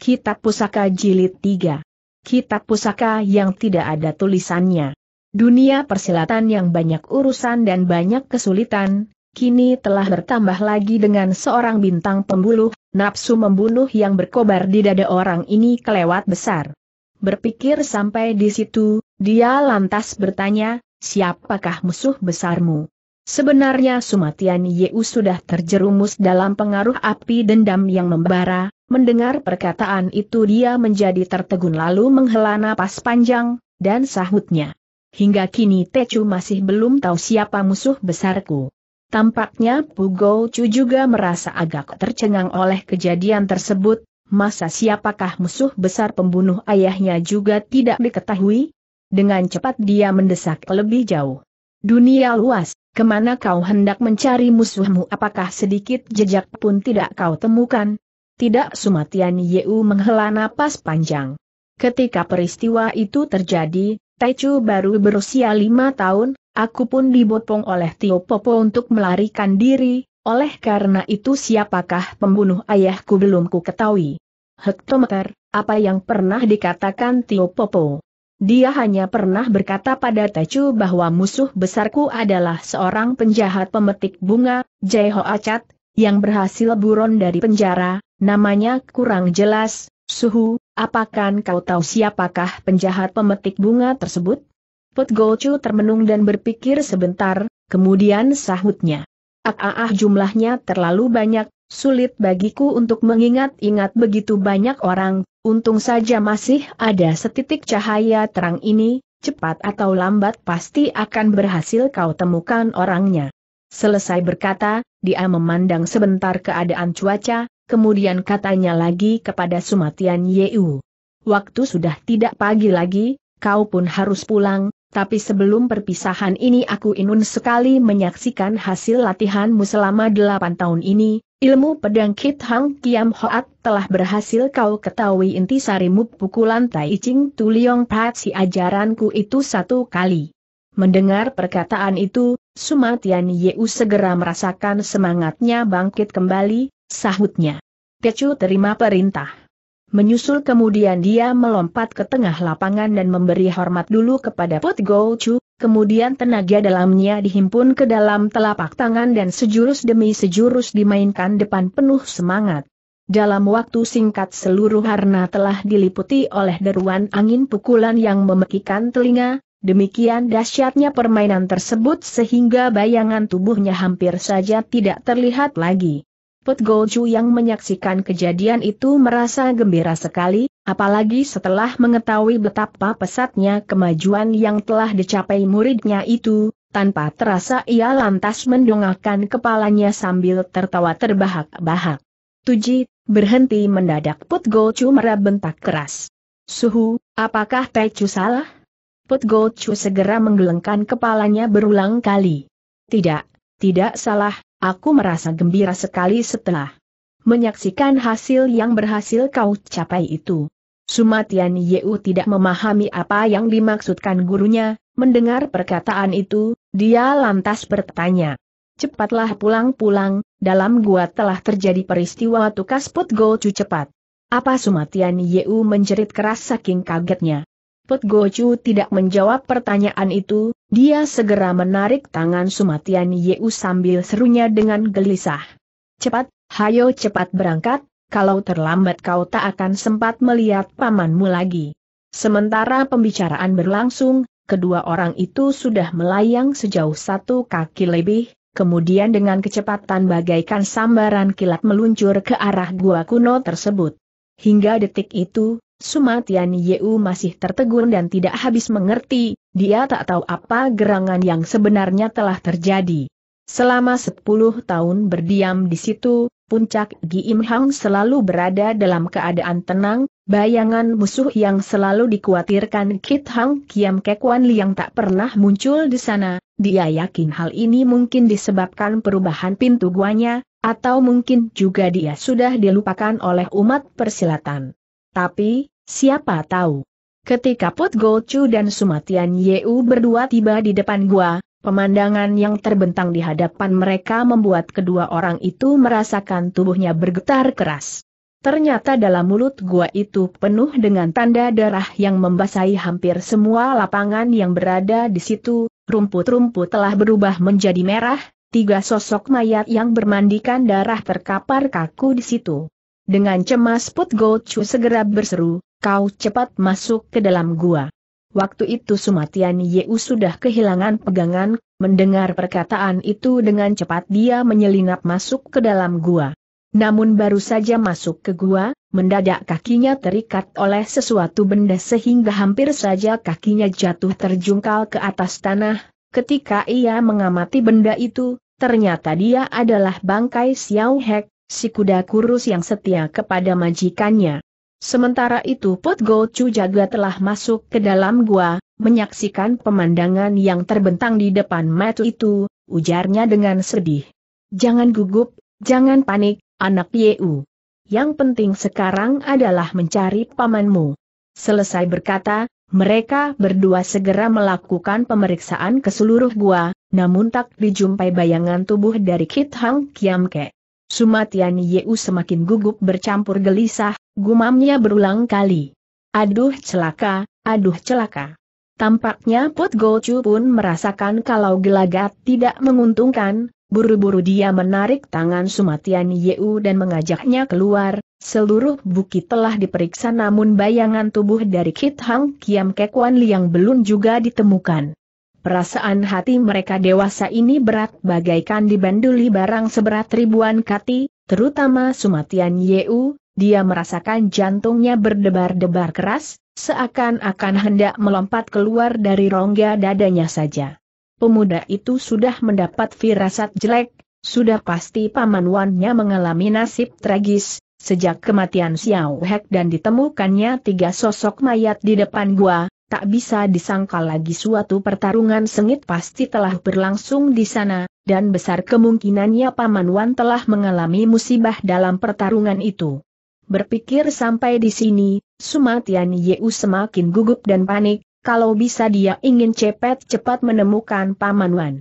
Kitab Pusaka Jilid 3. Kitab Pusaka yang tidak ada tulisannya. Dunia persilatan yang banyak urusan dan banyak kesulitan, kini telah bertambah lagi dengan seorang bintang pembuluh, nafsu membunuh yang berkobar di dada orang ini kelewat besar. Berpikir sampai di situ, dia lantas bertanya, siapakah musuh besarmu? Sebenarnya Sumatian Yeu sudah terjerumus dalam pengaruh api dendam yang membara, Mendengar perkataan itu dia menjadi tertegun lalu menghela napas panjang, dan sahutnya. Hingga kini Techu masih belum tahu siapa musuh besarku. Tampaknya Pugo Chu juga merasa agak tercengang oleh kejadian tersebut, masa siapakah musuh besar pembunuh ayahnya juga tidak diketahui? Dengan cepat dia mendesak lebih jauh. Dunia luas, kemana kau hendak mencari musuhmu apakah sedikit jejak pun tidak kau temukan? Tidak Sumatian Yeu menghela napas panjang. Ketika peristiwa itu terjadi, Taichu baru berusia lima tahun, aku pun dibopong oleh Tio Popo untuk melarikan diri, oleh karena itu siapakah pembunuh ayahku belum ku ketahui. Hektometer, apa yang pernah dikatakan Tio Popo? Dia hanya pernah berkata pada Taichu bahwa musuh besarku adalah seorang penjahat pemetik bunga, Jai Acat, yang berhasil buron dari penjara, Namanya kurang jelas, Suhu, apakah kau tahu siapakah penjahat pemetik bunga tersebut? Put Gochu termenung dan berpikir sebentar, kemudian sahutnya. Ah, ah, ah, jumlahnya terlalu banyak, sulit bagiku untuk mengingat-ingat begitu banyak orang, untung saja masih ada setitik cahaya terang ini, cepat atau lambat pasti akan berhasil kau temukan orangnya. Selesai berkata, dia memandang sebentar keadaan cuaca, Kemudian katanya lagi kepada Sumatian Yeu. Waktu sudah tidak pagi lagi, kau pun harus pulang, tapi sebelum perpisahan ini aku inun sekali menyaksikan hasil latihanmu selama delapan tahun ini, ilmu pedang Kit Hang Kiam Hoat telah berhasil kau ketahui inti sarimu pukulan Tai Ching Tuliong Pat si ajaranku itu satu kali. Mendengar perkataan itu, Sumatian Yeu segera merasakan semangatnya bangkit kembali, Sahutnya. Tecu terima perintah. Menyusul kemudian dia melompat ke tengah lapangan dan memberi hormat dulu kepada Put Go Chu, kemudian tenaga dalamnya dihimpun ke dalam telapak tangan dan sejurus demi sejurus dimainkan depan penuh semangat. Dalam waktu singkat seluruh harna telah diliputi oleh deruan angin pukulan yang memekikan telinga, demikian dahsyatnya permainan tersebut sehingga bayangan tubuhnya hampir saja tidak terlihat lagi. Put yang menyaksikan kejadian itu merasa gembira sekali, apalagi setelah mengetahui betapa pesatnya kemajuan yang telah dicapai muridnya itu, tanpa terasa ia lantas mendongakkan kepalanya sambil tertawa terbahak-bahak. Tuji, berhenti mendadak Put Goju bentak keras. Suhu, apakah Taichu salah? Put segera menggelengkan kepalanya berulang kali. Tidak, tidak salah, Aku merasa gembira sekali setelah menyaksikan hasil yang berhasil kau capai itu. Sumatian Yeu tidak memahami apa yang dimaksudkan gurunya, mendengar perkataan itu, dia lantas bertanya. Cepatlah pulang-pulang, dalam gua telah terjadi peristiwa tukas put gocu cepat. Apa Sumatian Yeu menjerit keras saking kagetnya. Put Gochu tidak menjawab pertanyaan itu, dia segera menarik tangan Sumatian Yeu sambil serunya dengan gelisah. Cepat, hayo cepat berangkat, kalau terlambat kau tak akan sempat melihat pamanmu lagi. Sementara pembicaraan berlangsung, kedua orang itu sudah melayang sejauh satu kaki lebih, kemudian dengan kecepatan bagaikan sambaran kilat meluncur ke arah gua kuno tersebut. Hingga detik itu, Sumatian Yeu masih tertegun dan tidak habis mengerti, dia tak tahu apa gerangan yang sebenarnya telah terjadi. Selama sepuluh tahun berdiam di situ, puncak Giim Hang selalu berada dalam keadaan tenang, bayangan musuh yang selalu dikhawatirkan Kit Hang Kiam Kekuan Liang tak pernah muncul di sana, dia yakin hal ini mungkin disebabkan perubahan pintu guanya, atau mungkin juga dia sudah dilupakan oleh umat persilatan. Tapi, Siapa tahu? Ketika Put Golcu dan Sumatian Yeu berdua tiba di depan gua, pemandangan yang terbentang di hadapan mereka membuat kedua orang itu merasakan tubuhnya bergetar keras. Ternyata dalam mulut gua itu penuh dengan tanda darah yang membasahi hampir semua lapangan yang berada di situ, rumput-rumput telah berubah menjadi merah, tiga sosok mayat yang bermandikan darah terkapar kaku di situ. Dengan cemas Put Golcu segera berseru, kau cepat masuk ke dalam gua. Waktu itu Sumatian Yeu sudah kehilangan pegangan, mendengar perkataan itu dengan cepat dia menyelinap masuk ke dalam gua. Namun baru saja masuk ke gua, mendadak kakinya terikat oleh sesuatu benda sehingga hampir saja kakinya jatuh terjungkal ke atas tanah. Ketika ia mengamati benda itu, ternyata dia adalah bangkai Xiao Hek, si kuda kurus yang setia kepada majikannya. Sementara itu Pot Go Chu Jaga telah masuk ke dalam gua, menyaksikan pemandangan yang terbentang di depan mata itu, ujarnya dengan sedih. Jangan gugup, jangan panik, anak Yeu. Yang penting sekarang adalah mencari pamanmu. Selesai berkata, mereka berdua segera melakukan pemeriksaan ke seluruh gua, namun tak dijumpai bayangan tubuh dari Kit Hang Kiam Kek. Sumatian Yeu semakin gugup bercampur gelisah, gumamnya berulang kali. Aduh celaka, aduh celaka. Tampaknya Pot Gochu pun merasakan kalau gelagat tidak menguntungkan, buru-buru dia menarik tangan Sumatian Yeu dan mengajaknya keluar, seluruh bukit telah diperiksa namun bayangan tubuh dari Kit Hang Kiam Kekuan Liang belum juga ditemukan. Perasaan hati mereka dewasa ini berat bagaikan dibanduli barang seberat ribuan kati, terutama Sumatian Yeu, dia merasakan jantungnya berdebar-debar keras, seakan-akan hendak melompat keluar dari rongga dadanya saja. Pemuda itu sudah mendapat firasat jelek, sudah pasti Paman Wannya mengalami nasib tragis, sejak kematian Xiao Hek dan ditemukannya tiga sosok mayat di depan gua, tak bisa disangka lagi suatu pertarungan sengit pasti telah berlangsung di sana, dan besar kemungkinannya Paman Wan telah mengalami musibah dalam pertarungan itu. Berpikir sampai di sini, Sumatian Yeu semakin gugup dan panik, kalau bisa dia ingin cepat-cepat menemukan Paman Wan.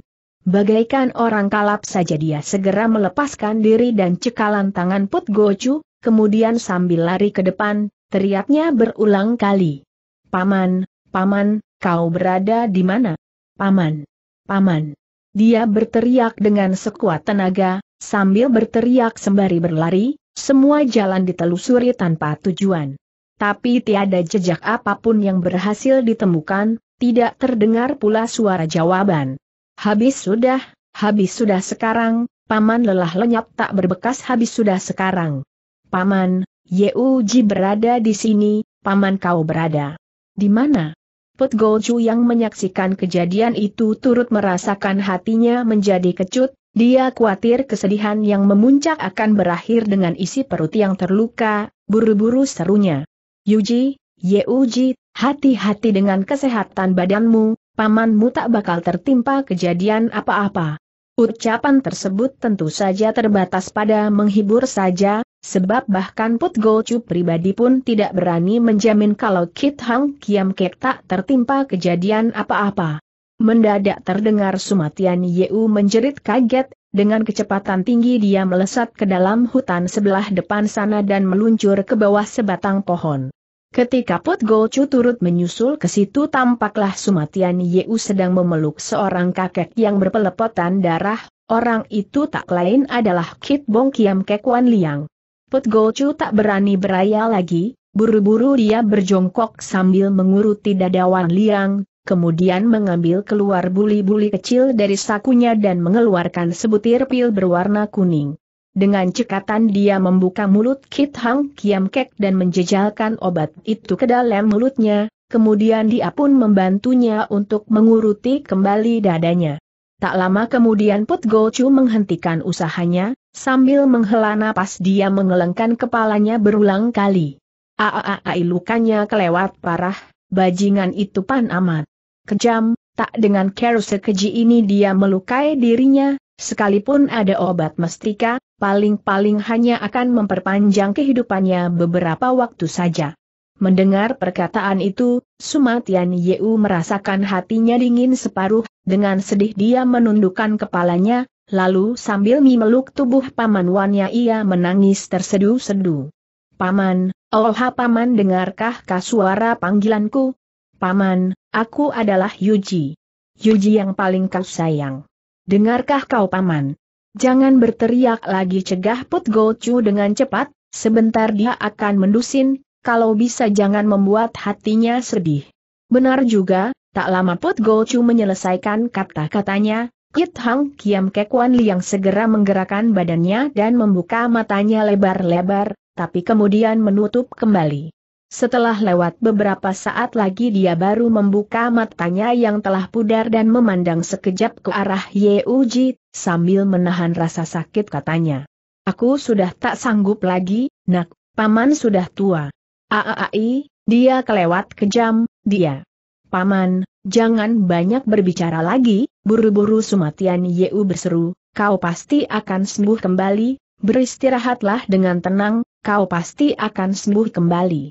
Bagaikan orang kalap saja dia segera melepaskan diri dan cekalan tangan Put Gochu, kemudian sambil lari ke depan, teriaknya berulang kali. Paman, Paman, kau berada di mana? Paman! Paman! Dia berteriak dengan sekuat tenaga, sambil berteriak sembari berlari, semua jalan ditelusuri tanpa tujuan. Tapi tiada jejak apapun yang berhasil ditemukan, tidak terdengar pula suara jawaban. Habis sudah, habis sudah sekarang, paman lelah lenyap tak berbekas habis sudah sekarang. Paman, Yeuji berada di sini, paman kau berada. Di mana? Put Golju yang menyaksikan kejadian itu turut merasakan hatinya menjadi kecut, dia khawatir kesedihan yang memuncak akan berakhir dengan isi perut yang terluka, buru-buru serunya. Yuji, Yeuji, hati-hati dengan kesehatan badanmu, pamanmu tak bakal tertimpa kejadian apa-apa. Ucapan tersebut tentu saja terbatas pada menghibur saja, Sebab bahkan Put Gochu pribadi pun tidak berani menjamin kalau Kit Hang Kiam Kek tak tertimpa kejadian apa-apa. Mendadak terdengar Sumatian Yeu menjerit kaget, dengan kecepatan tinggi dia melesat ke dalam hutan sebelah depan sana dan meluncur ke bawah sebatang pohon. Ketika Put Gochu turut menyusul ke situ tampaklah Sumatian Yeu sedang memeluk seorang kakek yang berpelepotan darah, orang itu tak lain adalah Kit Bong Kiam Kek Wan Liang. Put Gochu tak berani beraya lagi, buru-buru dia berjongkok sambil menguruti dada Wan Liang, kemudian mengambil keluar buli-buli kecil dari sakunya dan mengeluarkan sebutir pil berwarna kuning. Dengan cekatan dia membuka mulut Kit Hang Kiam Kek dan menjejalkan obat itu ke dalam mulutnya, kemudian dia pun membantunya untuk menguruti kembali dadanya. Tak lama kemudian Put Gochu menghentikan usahanya, Sambil menghela napas dia mengelengkan kepalanya berulang kali. Aaai lukanya kelewat parah, bajingan itu pan amat. Kejam, tak dengan care sekeji ini dia melukai dirinya, sekalipun ada obat mestika, paling-paling hanya akan memperpanjang kehidupannya beberapa waktu saja. Mendengar perkataan itu, Sumatian Yeu merasakan hatinya dingin separuh, dengan sedih dia menundukkan kepalanya, Lalu sambil memeluk tubuh paman Wanya ia menangis tersedu-sedu. Paman, oh paman dengarkah suara panggilanku? Paman, aku adalah Yuji. Yuji yang paling kau sayang. Dengarkah kau paman? Jangan berteriak lagi cegah Put Gochu dengan cepat, sebentar dia akan mendusin, kalau bisa jangan membuat hatinya sedih. Benar juga, tak lama Put Gochu menyelesaikan kata-katanya, Yit Hang Kiam Li Liang segera menggerakkan badannya dan membuka matanya lebar-lebar, tapi kemudian menutup kembali. Setelah lewat beberapa saat lagi dia baru membuka matanya yang telah pudar dan memandang sekejap ke arah Ye Uji, sambil menahan rasa sakit katanya. Aku sudah tak sanggup lagi, nak, paman sudah tua. Aai, dia kelewat kejam, dia. Paman, jangan banyak berbicara lagi, buru-buru Sumatian Yeu berseru, kau pasti akan sembuh kembali, beristirahatlah dengan tenang, kau pasti akan sembuh kembali.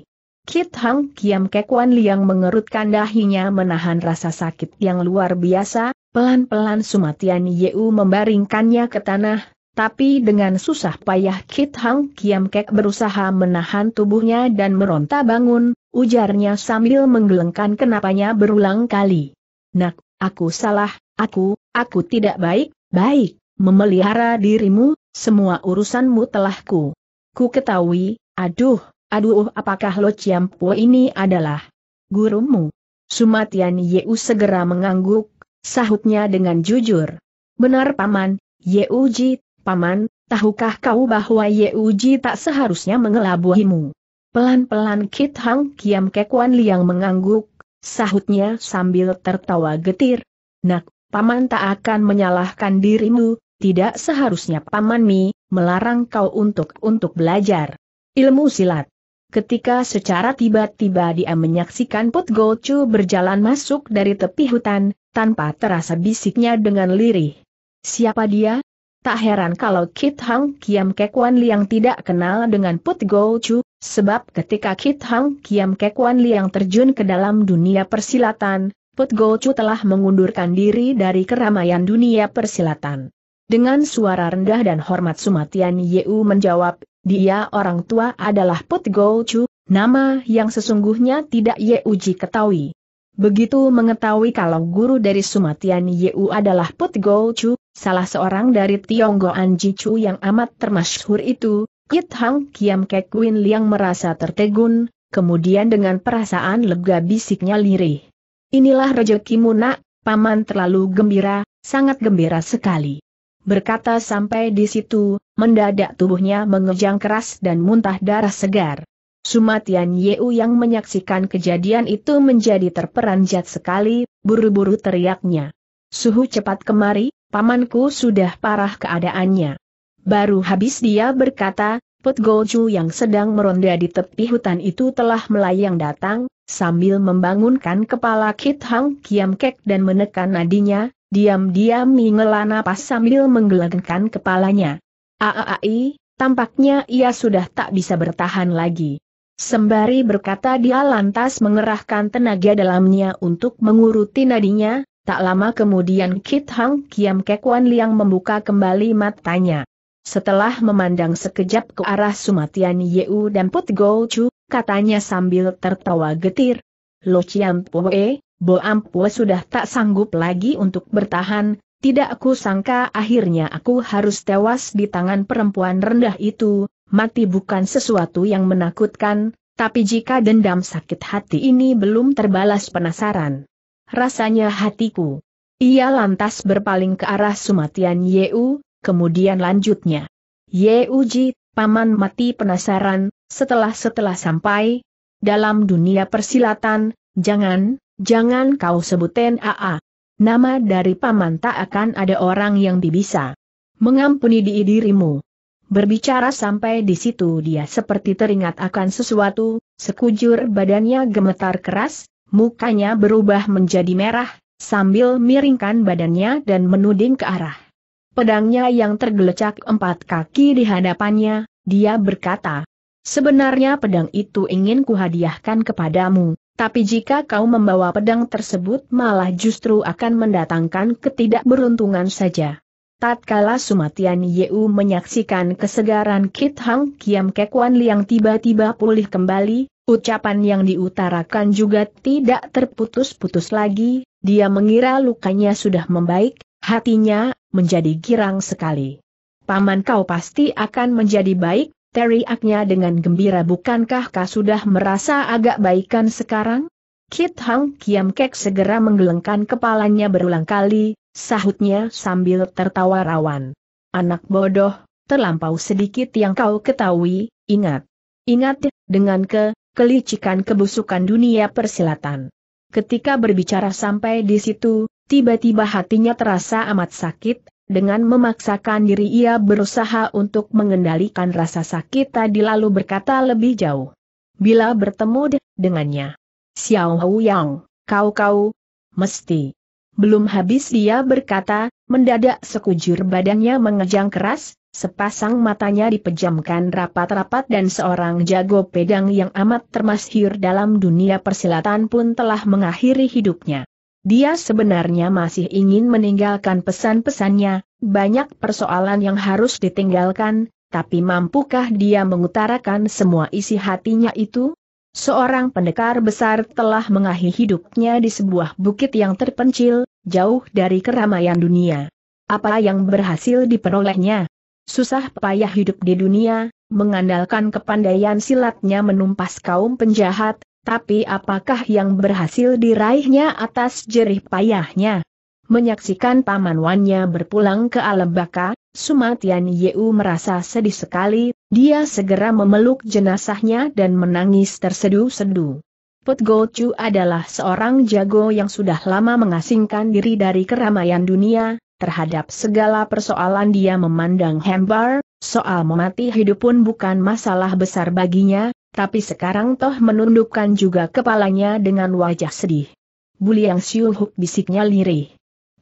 Kit Hang Kiam Kekuan Liang mengerutkan dahinya menahan rasa sakit yang luar biasa, pelan-pelan Sumatian Yeu membaringkannya ke tanah, tapi dengan susah payah Kit Hang Kiam Kek berusaha menahan tubuhnya dan meronta bangun, ujarnya sambil menggelengkan kenapanya berulang kali. Nak, aku salah, aku, aku tidak baik, baik, memelihara dirimu, semua urusanmu telahku. Ku ketahui, aduh, aduh apakah Lo ciampu ini adalah gurumu. Sumatian Yeu segera mengangguk, sahutnya dengan jujur. Benar paman, Yeuji, paman, tahukah kau bahwa Yeuji tak seharusnya mengelabuhimu? Pelan-pelan Kit Hang Kiam Kekuan Liang mengangguk, sahutnya sambil tertawa getir. Nak, paman tak akan menyalahkan dirimu, tidak seharusnya paman Mi, melarang kau untuk untuk belajar ilmu silat. Ketika secara tiba-tiba dia menyaksikan Put Chu berjalan masuk dari tepi hutan, tanpa terasa bisiknya dengan lirih. Siapa dia? Tak heran kalau Kit Hang Kiam Kekuan Liang tidak kenal dengan Put Chu. Sebab ketika Kit Hang Kiam Kek Wan Liang terjun ke dalam dunia persilatan, Put Go Chu telah mengundurkan diri dari keramaian dunia persilatan. Dengan suara rendah dan hormat Sumatian Yeu menjawab, dia orang tua adalah Put Go Chu, nama yang sesungguhnya tidak Yeuji ketahui. Begitu mengetahui kalau guru dari Sumatian Yeu adalah Put Go Chu, salah seorang dari Tionggoan Chu yang amat termasyhur itu, Yit Hang Kiam Kek Win Liang merasa tertegun, kemudian dengan perasaan lega bisiknya lirih. Inilah rejekimu nak, paman terlalu gembira, sangat gembira sekali. Berkata sampai di situ, mendadak tubuhnya mengejang keras dan muntah darah segar. Sumatian Yeu yang menyaksikan kejadian itu menjadi terperanjat sekali, buru-buru teriaknya. Suhu cepat kemari, pamanku sudah parah keadaannya. Baru habis dia berkata, Put Goju yang sedang meronda di tepi hutan itu telah melayang datang, sambil membangunkan kepala Kit Hang Kiam Kek dan menekan nadinya, diam-diam mengela napas sambil menggelengkan kepalanya. Aaai, tampaknya ia sudah tak bisa bertahan lagi. Sembari berkata dia lantas mengerahkan tenaga dalamnya untuk menguruti nadinya, tak lama kemudian Kit Hang Kiam Kek Wan Liang membuka kembali matanya. Setelah memandang sekejap ke arah Sumatian Yeu dan Put Chu, katanya sambil tertawa getir. Lo Chiam Pue, Bo Ampue sudah tak sanggup lagi untuk bertahan, tidak aku sangka akhirnya aku harus tewas di tangan perempuan rendah itu, mati bukan sesuatu yang menakutkan, tapi jika dendam sakit hati ini belum terbalas penasaran. Rasanya hatiku. Ia lantas berpaling ke arah Sumatian Yeu, kemudian lanjutnya. Ye Uji, paman mati penasaran, setelah-setelah sampai dalam dunia persilatan, jangan, jangan kau sebutin AA. Nama dari paman tak akan ada orang yang bisa mengampuni di dirimu. Berbicara sampai di situ dia seperti teringat akan sesuatu, sekujur badannya gemetar keras, mukanya berubah menjadi merah, sambil miringkan badannya dan menuding ke arah pedangnya yang tergelecak empat kaki di hadapannya, dia berkata, Sebenarnya pedang itu ingin kuhadiahkan kepadamu, tapi jika kau membawa pedang tersebut malah justru akan mendatangkan ketidakberuntungan saja. Tatkala Sumatian Yeu menyaksikan kesegaran Kit Hang Kiam Kekwan Liang tiba-tiba pulih kembali, ucapan yang diutarakan juga tidak terputus-putus lagi, dia mengira lukanya sudah membaik, hatinya menjadi girang sekali. Paman kau pasti akan menjadi baik, teriaknya dengan gembira bukankah kau sudah merasa agak baikan sekarang? Kit Hang Kiam Kek segera menggelengkan kepalanya berulang kali, sahutnya sambil tertawa rawan. Anak bodoh, terlampau sedikit yang kau ketahui, ingat. Ingat, dengan ke, kelicikan kebusukan dunia persilatan. Ketika berbicara sampai di situ, Tiba-tiba hatinya terasa amat sakit, dengan memaksakan diri ia berusaha untuk mengendalikan rasa sakit tadi lalu berkata lebih jauh. Bila bertemu de dengannya, Xiao Hu Yang, kau-kau, mesti. Belum habis dia berkata, mendadak sekujur badannya mengejang keras, sepasang matanya dipejamkan rapat-rapat dan seorang jago pedang yang amat termasyhur dalam dunia persilatan pun telah mengakhiri hidupnya. Dia sebenarnya masih ingin meninggalkan pesan-pesannya, banyak persoalan yang harus ditinggalkan, tapi mampukah dia mengutarakan semua isi hatinya itu? Seorang pendekar besar telah mengakhiri hidupnya di sebuah bukit yang terpencil, jauh dari keramaian dunia. Apa yang berhasil diperolehnya? Susah payah hidup di dunia, mengandalkan kepandaian silatnya menumpas kaum penjahat, tapi apakah yang berhasil diraihnya atas jerih payahnya? Menyaksikan paman Wannya berpulang ke alam baka, Sumatian Yeu merasa sedih sekali, dia segera memeluk jenazahnya dan menangis tersedu-sedu. Put Chu adalah seorang jago yang sudah lama mengasingkan diri dari keramaian dunia, terhadap segala persoalan dia memandang hembar. soal memati hidup pun bukan masalah besar baginya, tapi sekarang toh menundukkan juga kepalanya dengan wajah sedih. Buliang Siuhuk bisiknya lirih.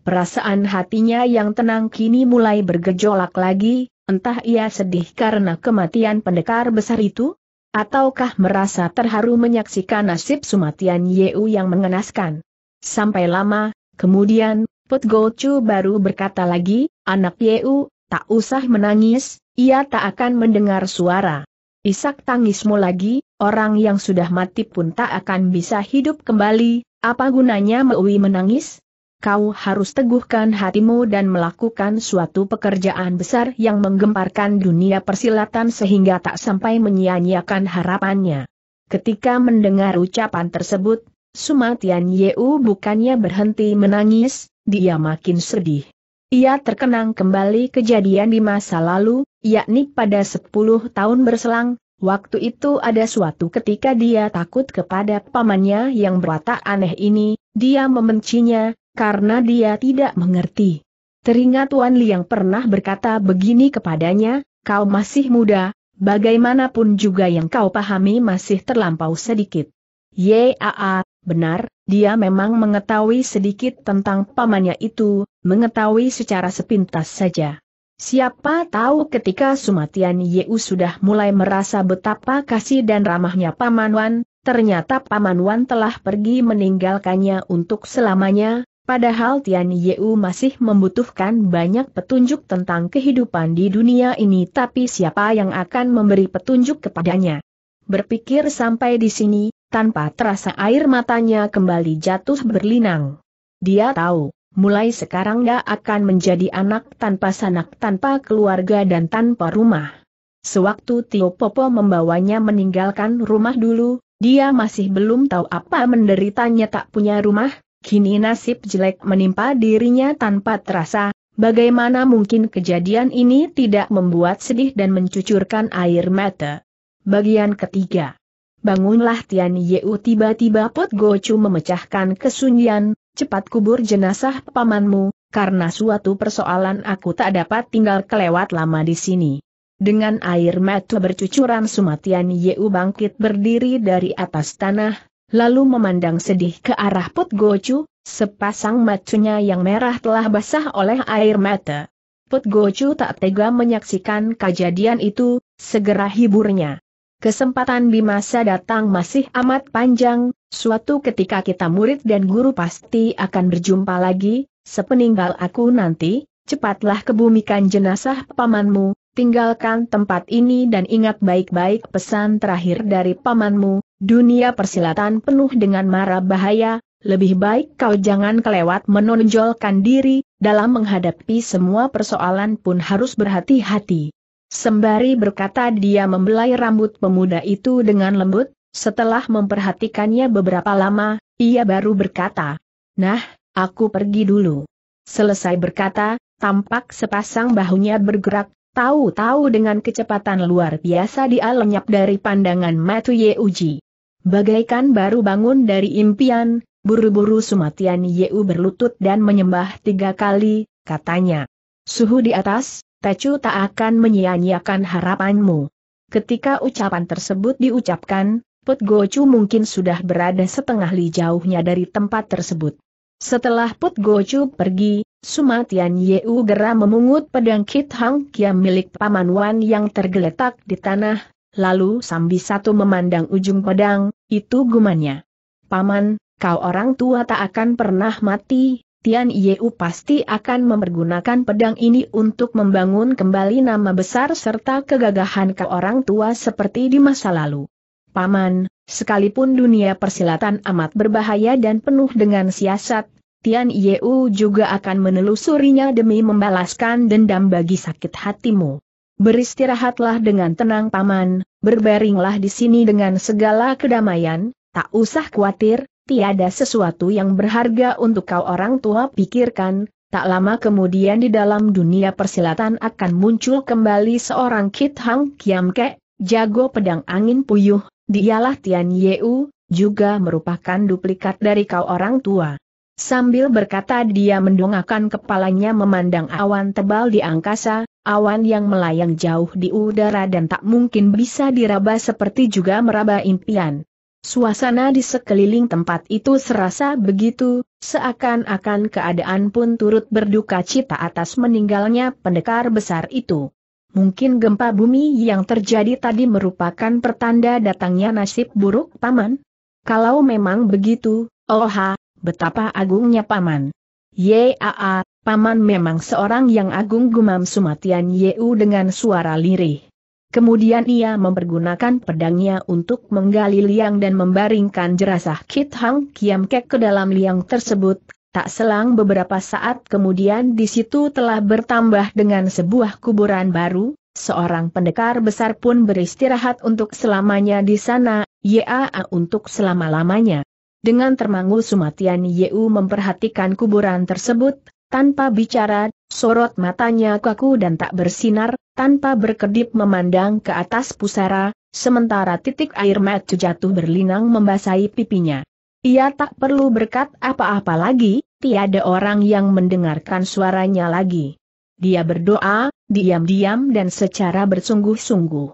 Perasaan hatinya yang tenang kini mulai bergejolak lagi, entah ia sedih karena kematian pendekar besar itu, ataukah merasa terharu menyaksikan nasib Sumatian Yeu yang mengenaskan. Sampai lama, kemudian, Put Gochu baru berkata lagi, anak Yeu, tak usah menangis, ia tak akan mendengar suara. Isak tangismu lagi, orang yang sudah mati pun tak akan bisa hidup kembali, apa gunanya Meui menangis? Kau harus teguhkan hatimu dan melakukan suatu pekerjaan besar yang menggemparkan dunia persilatan sehingga tak sampai menyia-nyiakan harapannya. Ketika mendengar ucapan tersebut, Sumatian Yeu bukannya berhenti menangis, dia makin sedih. Ia terkenang kembali kejadian di masa lalu, yakni pada 10 tahun berselang, waktu itu ada suatu ketika dia takut kepada pamannya yang berwatak aneh ini, dia membencinya, karena dia tidak mengerti. Teringat Wan yang pernah berkata begini kepadanya, kau masih muda, bagaimanapun juga yang kau pahami masih terlampau sedikit. Yaa, benar, dia memang mengetahui sedikit tentang pamannya itu, mengetahui secara sepintas saja. Siapa tahu ketika Sumatian Yeu sudah mulai merasa betapa kasih dan ramahnya Paman Wan, ternyata Paman Wan telah pergi meninggalkannya untuk selamanya, padahal Tian Yeu masih membutuhkan banyak petunjuk tentang kehidupan di dunia ini tapi siapa yang akan memberi petunjuk kepadanya. Berpikir sampai di sini, tanpa terasa air matanya kembali jatuh berlinang. Dia tahu, mulai sekarang dia akan menjadi anak tanpa sanak tanpa keluarga dan tanpa rumah. Sewaktu Tio Popo membawanya meninggalkan rumah dulu, dia masih belum tahu apa menderitanya tak punya rumah, kini nasib jelek menimpa dirinya tanpa terasa, bagaimana mungkin kejadian ini tidak membuat sedih dan mencucurkan air mata. Bagian ketiga Bangunlah Tian Yeu tiba-tiba Pot Gochu memecahkan kesunyian, cepat kubur jenazah pamanmu, karena suatu persoalan aku tak dapat tinggal kelewat lama di sini. Dengan air mata bercucuran Sumatian Yeu bangkit berdiri dari atas tanah, lalu memandang sedih ke arah Put Gochu. sepasang matanya yang merah telah basah oleh air mata. Put Gochu tak tega menyaksikan kejadian itu, segera hiburnya. Kesempatan di masa datang masih amat panjang, suatu ketika kita murid dan guru pasti akan berjumpa lagi, sepeninggal aku nanti, cepatlah kebumikan jenazah pamanmu, tinggalkan tempat ini dan ingat baik-baik pesan terakhir dari pamanmu, dunia persilatan penuh dengan mara bahaya, lebih baik kau jangan kelewat menonjolkan diri, dalam menghadapi semua persoalan pun harus berhati-hati. Sembari berkata dia membelai rambut pemuda itu dengan lembut, setelah memperhatikannya beberapa lama, ia baru berkata, Nah, aku pergi dulu. Selesai berkata, tampak sepasang bahunya bergerak, tahu-tahu dengan kecepatan luar biasa dia lenyap dari pandangan Matu Uji. Bagaikan baru bangun dari impian, buru-buru Sumatian Yeu berlutut dan menyembah tiga kali, katanya. Suhu di atas, Tecu tak akan menyia-nyiakan harapanmu. Ketika ucapan tersebut diucapkan, Put Gocu mungkin sudah berada setengah li jauhnya dari tempat tersebut. Setelah Put Gocu pergi, Sumatian Yeu gera memungut pedang Kit Hang Kia milik Paman Wan yang tergeletak di tanah, lalu sambil satu memandang ujung pedang, itu gumannya. Paman, kau orang tua tak akan pernah mati, Tian Yeu pasti akan mempergunakan pedang ini untuk membangun kembali nama besar serta kegagahan ke orang tua seperti di masa lalu. Paman, sekalipun dunia persilatan amat berbahaya dan penuh dengan siasat, Tian Yeu juga akan menelusurinya demi membalaskan dendam bagi sakit hatimu. Beristirahatlah dengan tenang paman, berbaringlah di sini dengan segala kedamaian, tak usah khawatir, tiada sesuatu yang berharga untuk kau orang tua pikirkan, tak lama kemudian di dalam dunia persilatan akan muncul kembali seorang Kit Hang Kiam Ke, jago pedang angin puyuh, dialah Tian Yeu, juga merupakan duplikat dari kau orang tua. Sambil berkata dia mendongakkan kepalanya memandang awan tebal di angkasa, awan yang melayang jauh di udara dan tak mungkin bisa diraba seperti juga meraba impian. Suasana di sekeliling tempat itu serasa begitu, seakan-akan keadaan pun turut berduka cita atas meninggalnya pendekar besar itu. Mungkin gempa bumi yang terjadi tadi merupakan pertanda datangnya nasib buruk Paman? Kalau memang begitu, oha, betapa agungnya Paman. Yaa, Paman memang seorang yang agung gumam Sumatian Yeu dengan suara lirih. Kemudian ia mempergunakan pedangnya untuk menggali liang dan membaringkan jerasah Kit Hang Kiam Kek ke dalam liang tersebut. Tak selang beberapa saat kemudian di situ telah bertambah dengan sebuah kuburan baru, seorang pendekar besar pun beristirahat untuk selamanya di sana, YAA untuk selama-lamanya. Dengan termangu sumatian Yu memperhatikan kuburan tersebut, tanpa bicara, sorot matanya kaku dan tak bersinar, tanpa berkedip memandang ke atas pusara, sementara titik air mata jatuh berlinang membasahi pipinya. Ia tak perlu berkat apa-apa lagi, tiada orang yang mendengarkan suaranya lagi. Dia berdoa, diam-diam dan secara bersungguh-sungguh.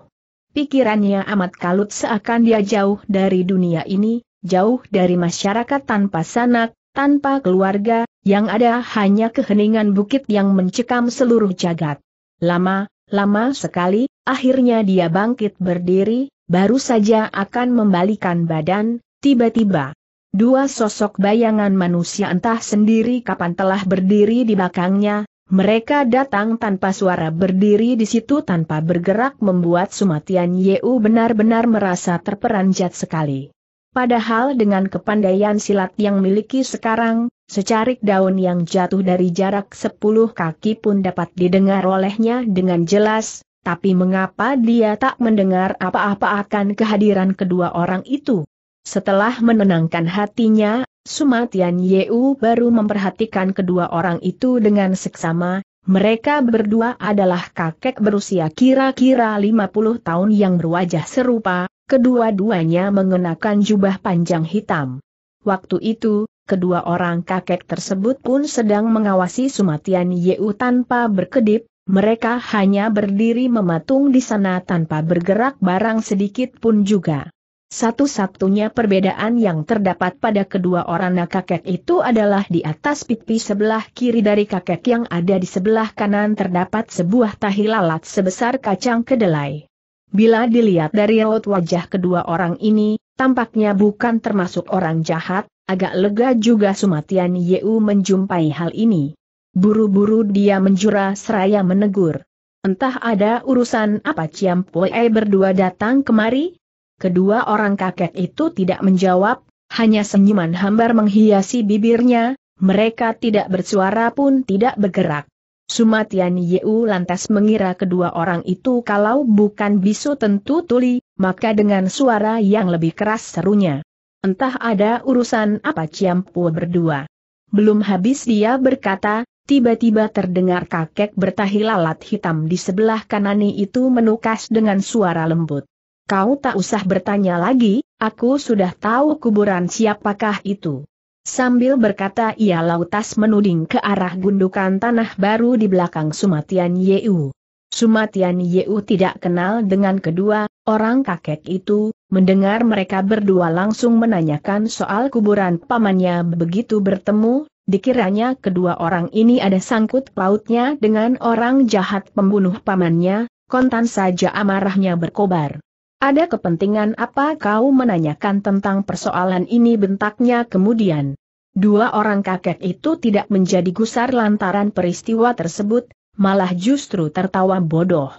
Pikirannya amat kalut seakan dia jauh dari dunia ini, jauh dari masyarakat tanpa sanak, tanpa keluarga, yang ada hanya keheningan bukit yang mencekam seluruh jagat. Lama, Lama sekali, akhirnya dia bangkit berdiri, baru saja akan membalikan badan, tiba-tiba. Dua sosok bayangan manusia entah sendiri kapan telah berdiri di belakangnya, mereka datang tanpa suara berdiri di situ tanpa bergerak membuat Sumatian Yeu benar-benar merasa terperanjat sekali. Padahal dengan kepandaian silat yang miliki sekarang, Secarik daun yang jatuh dari jarak sepuluh kaki pun dapat didengar olehnya dengan jelas, tapi mengapa dia tak mendengar apa-apa akan kehadiran kedua orang itu? Setelah menenangkan hatinya, Sumatian Yeu baru memperhatikan kedua orang itu dengan seksama, mereka berdua adalah kakek berusia kira-kira 50 tahun yang berwajah serupa, kedua-duanya mengenakan jubah panjang hitam. Waktu itu, kedua orang kakek tersebut pun sedang mengawasi Sumatian Yeu tanpa berkedip, mereka hanya berdiri mematung di sana tanpa bergerak barang sedikit pun juga. Satu-satunya perbedaan yang terdapat pada kedua orang kakek itu adalah di atas pipi sebelah kiri dari kakek yang ada di sebelah kanan terdapat sebuah tahi lalat sebesar kacang kedelai. Bila dilihat dari raut wajah kedua orang ini, tampaknya bukan termasuk orang jahat, Agak lega juga Sumatian Yeu menjumpai hal ini. Buru-buru dia menjura seraya menegur. Entah ada urusan apa Ciam Poe berdua datang kemari? Kedua orang kakek itu tidak menjawab, hanya senyuman hambar menghiasi bibirnya, mereka tidak bersuara pun tidak bergerak. Sumatian Yeu lantas mengira kedua orang itu kalau bukan bisu tentu tuli, maka dengan suara yang lebih keras serunya. Entah ada urusan apa Ciampu berdua. Belum habis dia berkata, tiba-tiba terdengar kakek bertahi lalat hitam di sebelah kanani itu menukas dengan suara lembut. Kau tak usah bertanya lagi, aku sudah tahu kuburan siapakah itu. Sambil berkata ia lautas menuding ke arah gundukan tanah baru di belakang Sumatian Yeu. Sumatian Yeu tidak kenal dengan kedua orang kakek itu, Mendengar mereka berdua langsung menanyakan soal kuburan pamannya begitu bertemu, dikiranya kedua orang ini ada sangkut pautnya dengan orang jahat pembunuh pamannya, kontan saja amarahnya berkobar. Ada kepentingan apa kau menanyakan tentang persoalan ini bentaknya kemudian. Dua orang kakek itu tidak menjadi gusar lantaran peristiwa tersebut, malah justru tertawa bodoh.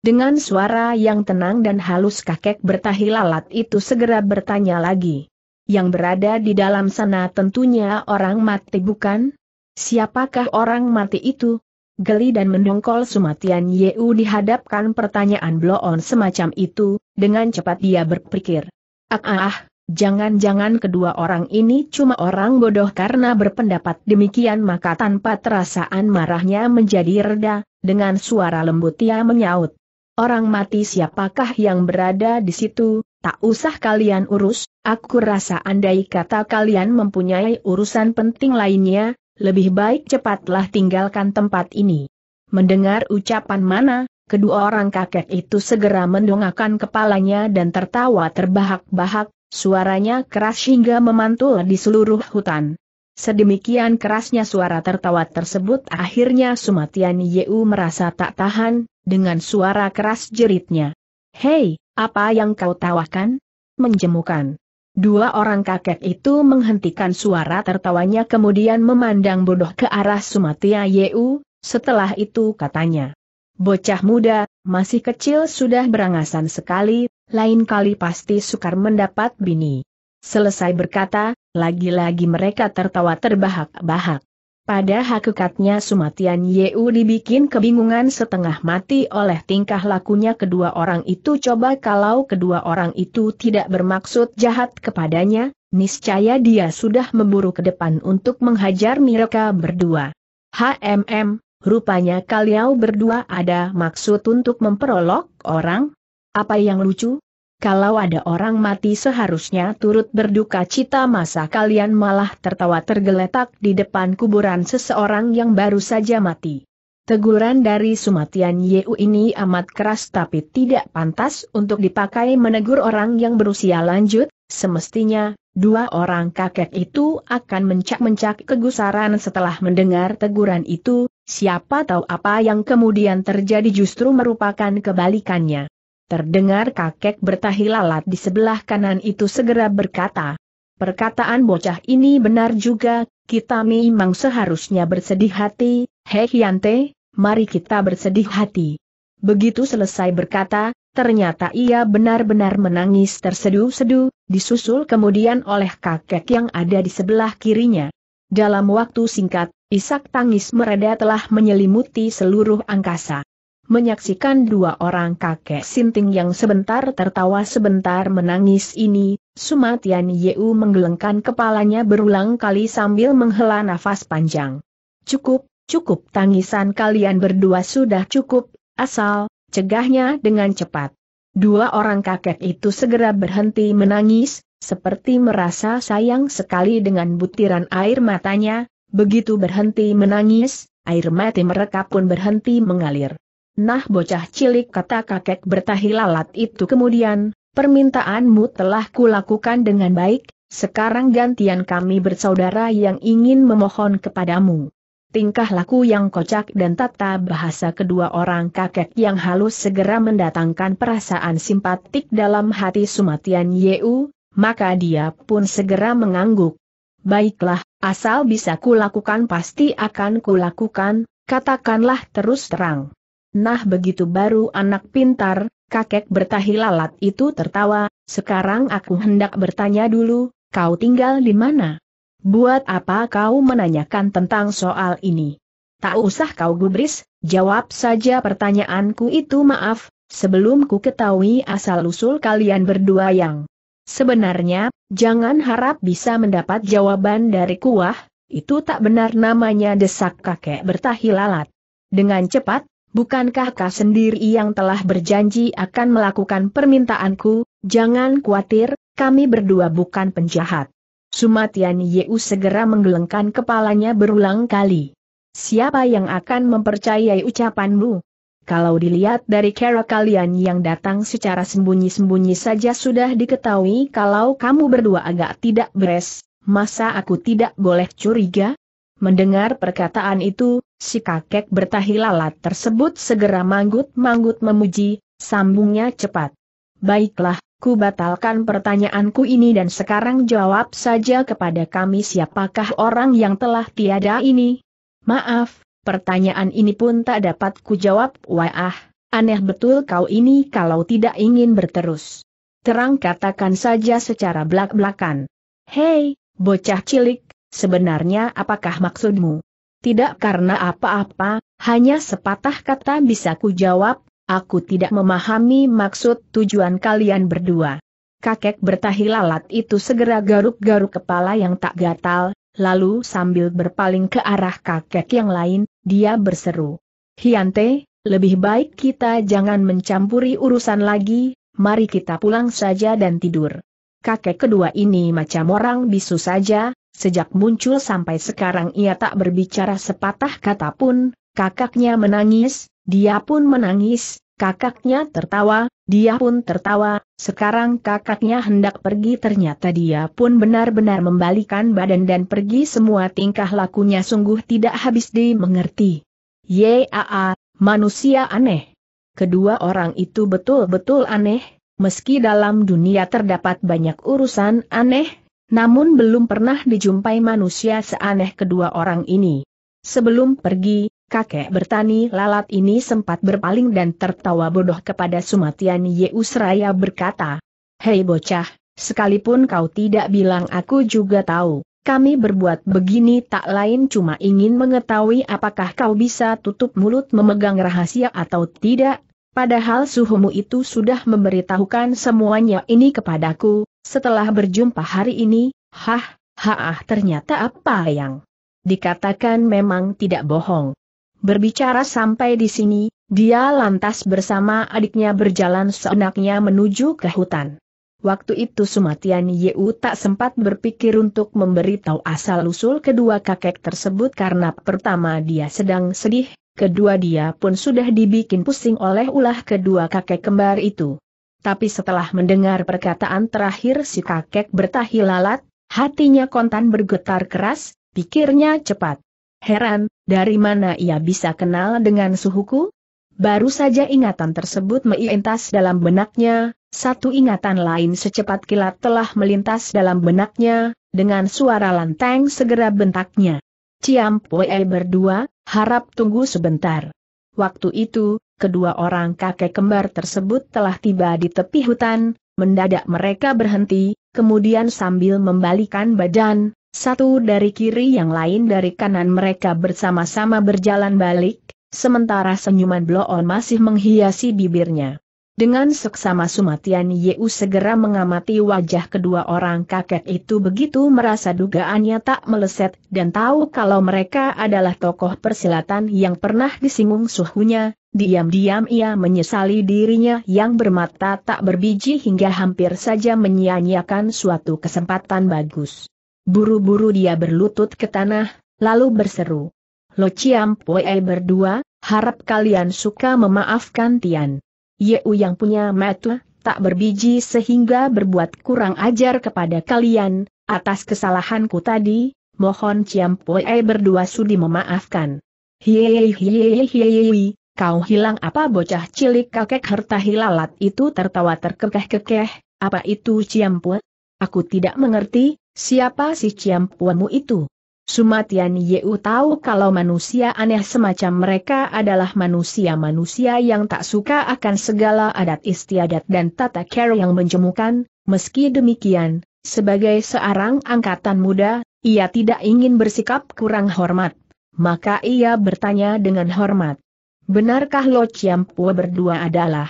Dengan suara yang tenang dan halus kakek bertahi lalat itu segera bertanya lagi. Yang berada di dalam sana tentunya orang mati bukan? Siapakah orang mati itu? Geli dan mendongkol Sumatian Yeu dihadapkan pertanyaan bloon semacam itu, dengan cepat dia berpikir. Ah ah ah, Jangan-jangan kedua orang ini cuma orang bodoh karena berpendapat demikian maka tanpa terasaan marahnya menjadi reda, dengan suara lembut ia menyaut. Orang mati siapakah yang berada di situ, tak usah kalian urus, aku rasa andai kata kalian mempunyai urusan penting lainnya, lebih baik cepatlah tinggalkan tempat ini. Mendengar ucapan mana, kedua orang kakek itu segera mendongakkan kepalanya dan tertawa terbahak-bahak, suaranya keras hingga memantul di seluruh hutan. Sedemikian kerasnya suara tertawa tersebut akhirnya Sumatian Yeu merasa tak tahan, dengan suara keras jeritnya. Hei, apa yang kau tawakan? Menjemukan. Dua orang kakek itu menghentikan suara tertawanya kemudian memandang bodoh ke arah Sumatia Yeu, setelah itu katanya. Bocah muda, masih kecil sudah berangasan sekali, lain kali pasti sukar mendapat bini. Selesai berkata, lagi-lagi mereka tertawa terbahak-bahak. Pada hakikatnya Sumatian Yeu dibikin kebingungan setengah mati oleh tingkah lakunya kedua orang itu coba kalau kedua orang itu tidak bermaksud jahat kepadanya, niscaya dia sudah memburu ke depan untuk menghajar mereka berdua. HMM, rupanya kalian berdua ada maksud untuk memperolok orang? Apa yang lucu? Kalau ada orang mati seharusnya turut berduka cita masa kalian malah tertawa tergeletak di depan kuburan seseorang yang baru saja mati. Teguran dari Sumatian Yeu ini amat keras tapi tidak pantas untuk dipakai menegur orang yang berusia lanjut, semestinya, dua orang kakek itu akan mencak-mencak kegusaran setelah mendengar teguran itu, siapa tahu apa yang kemudian terjadi justru merupakan kebalikannya. Terdengar kakek bertahi lalat di sebelah kanan itu segera berkata. Perkataan bocah ini benar juga, kita memang seharusnya bersedih hati, Hei Hyante, mari kita bersedih hati. Begitu selesai berkata, ternyata ia benar-benar menangis terseduh-seduh, disusul kemudian oleh kakek yang ada di sebelah kirinya. Dalam waktu singkat, isak tangis mereda telah menyelimuti seluruh angkasa menyaksikan dua orang kakek sinting yang sebentar tertawa sebentar menangis ini, Sumatian Yeu menggelengkan kepalanya berulang kali sambil menghela nafas panjang. Cukup, cukup tangisan kalian berdua sudah cukup, asal, cegahnya dengan cepat. Dua orang kakek itu segera berhenti menangis, seperti merasa sayang sekali dengan butiran air matanya, begitu berhenti menangis, air mati mereka pun berhenti mengalir. Nah bocah cilik kata kakek bertahi lalat itu kemudian, permintaanmu telah kulakukan dengan baik, sekarang gantian kami bersaudara yang ingin memohon kepadamu. Tingkah laku yang kocak dan tata bahasa kedua orang kakek yang halus segera mendatangkan perasaan simpatik dalam hati Sumatian Yeu, maka dia pun segera mengangguk. Baiklah, asal bisa kulakukan pasti akan kulakukan, katakanlah terus terang. Nah begitu baru anak pintar, kakek bertahi lalat itu tertawa, sekarang aku hendak bertanya dulu, kau tinggal di mana? Buat apa kau menanyakan tentang soal ini? Tak usah kau gubris, jawab saja pertanyaanku itu maaf, sebelum ku ketahui asal-usul kalian berdua yang sebenarnya, jangan harap bisa mendapat jawaban dari kuah, itu tak benar namanya desak kakek bertahi lalat. Dengan cepat, Bukankah kau sendiri yang telah berjanji akan melakukan permintaanku? Jangan khawatir, kami berdua bukan penjahat. Sumatian Yeu segera menggelengkan kepalanya berulang kali. Siapa yang akan mempercayai ucapanmu? Kalau dilihat dari cara kalian yang datang secara sembunyi-sembunyi saja sudah diketahui kalau kamu berdua agak tidak beres, masa aku tidak boleh curiga? Mendengar perkataan itu, Si kakek bertahi lalat tersebut segera manggut-manggut memuji, sambungnya cepat. Baiklah, ku batalkan pertanyaanku ini dan sekarang jawab saja kepada kami siapakah orang yang telah tiada ini? Maaf, pertanyaan ini pun tak dapat ku jawab, wah, aneh betul kau ini kalau tidak ingin berterus. Terang katakan saja secara belak-belakan. Hei, bocah cilik, sebenarnya apakah maksudmu? Tidak karena apa-apa, hanya sepatah kata bisa ku jawab, aku tidak memahami maksud tujuan kalian berdua. Kakek bertahi lalat itu segera garuk-garuk kepala yang tak gatal, lalu sambil berpaling ke arah kakek yang lain, dia berseru. Hiante, lebih baik kita jangan mencampuri urusan lagi, mari kita pulang saja dan tidur. Kakek kedua ini macam orang bisu saja, Sejak muncul sampai sekarang ia tak berbicara sepatah kata pun, kakaknya menangis, dia pun menangis, kakaknya tertawa, dia pun tertawa, sekarang kakaknya hendak pergi ternyata dia pun benar-benar membalikan badan dan pergi semua tingkah lakunya sungguh tidak habis mengerti. Yaa, manusia aneh. Kedua orang itu betul-betul aneh, meski dalam dunia terdapat banyak urusan aneh, namun belum pernah dijumpai manusia seaneh kedua orang ini. Sebelum pergi, kakek bertani lalat ini sempat berpaling dan tertawa bodoh kepada Sumatian Yeusraya berkata, Hei bocah, sekalipun kau tidak bilang aku juga tahu, kami berbuat begini tak lain cuma ingin mengetahui apakah kau bisa tutup mulut memegang rahasia atau tidak, padahal suhumu itu sudah memberitahukan semuanya ini kepadaku, setelah berjumpa hari ini, hah, haah ternyata apa yang dikatakan memang tidak bohong. Berbicara sampai di sini, dia lantas bersama adiknya berjalan seenaknya menuju ke hutan. Waktu itu Sumatian Yeu tak sempat berpikir untuk memberitahu asal-usul kedua kakek tersebut karena pertama dia sedang sedih, kedua dia pun sudah dibikin pusing oleh ulah kedua kakek kembar itu tapi setelah mendengar perkataan terakhir si kakek bertahi lalat, hatinya kontan bergetar keras, pikirnya cepat. Heran, dari mana ia bisa kenal dengan suhuku? Baru saja ingatan tersebut meintas dalam benaknya, satu ingatan lain secepat kilat telah melintas dalam benaknya, dengan suara lantang segera bentaknya. Ciam berdua, harap tunggu sebentar. Waktu itu, kedua orang kakek kembar tersebut telah tiba di tepi hutan, mendadak mereka berhenti, kemudian sambil membalikan badan, satu dari kiri yang lain dari kanan mereka bersama-sama berjalan balik, sementara senyuman bloon masih menghiasi bibirnya. Dengan seksama Sumatian Yeu segera mengamati wajah kedua orang kakek itu begitu merasa dugaannya tak meleset dan tahu kalau mereka adalah tokoh persilatan yang pernah disinggung suhunya, Diam-diam ia menyesali dirinya yang bermata tak berbiji hingga hampir saja menyia-nyiakan suatu kesempatan bagus. Buru-buru dia berlutut ke tanah, lalu berseru. Lo Ciam Pue berdua, harap kalian suka memaafkan Tian. Yeu yang punya metu, tak berbiji sehingga berbuat kurang ajar kepada kalian, atas kesalahanku tadi, mohon Ciam Pue berdua sudi memaafkan. Hiei Kau hilang apa bocah cilik kakek harta hilalat itu tertawa terkekeh-kekeh, apa itu ciampuan? Aku tidak mengerti, siapa si ciampuanmu itu? Sumatian Yeu tahu kalau manusia aneh semacam mereka adalah manusia-manusia yang tak suka akan segala adat istiadat dan tata cara yang menjemukan, meski demikian, sebagai seorang angkatan muda, ia tidak ingin bersikap kurang hormat. Maka ia bertanya dengan hormat, Benarkah Lo Chiampua berdua adalah?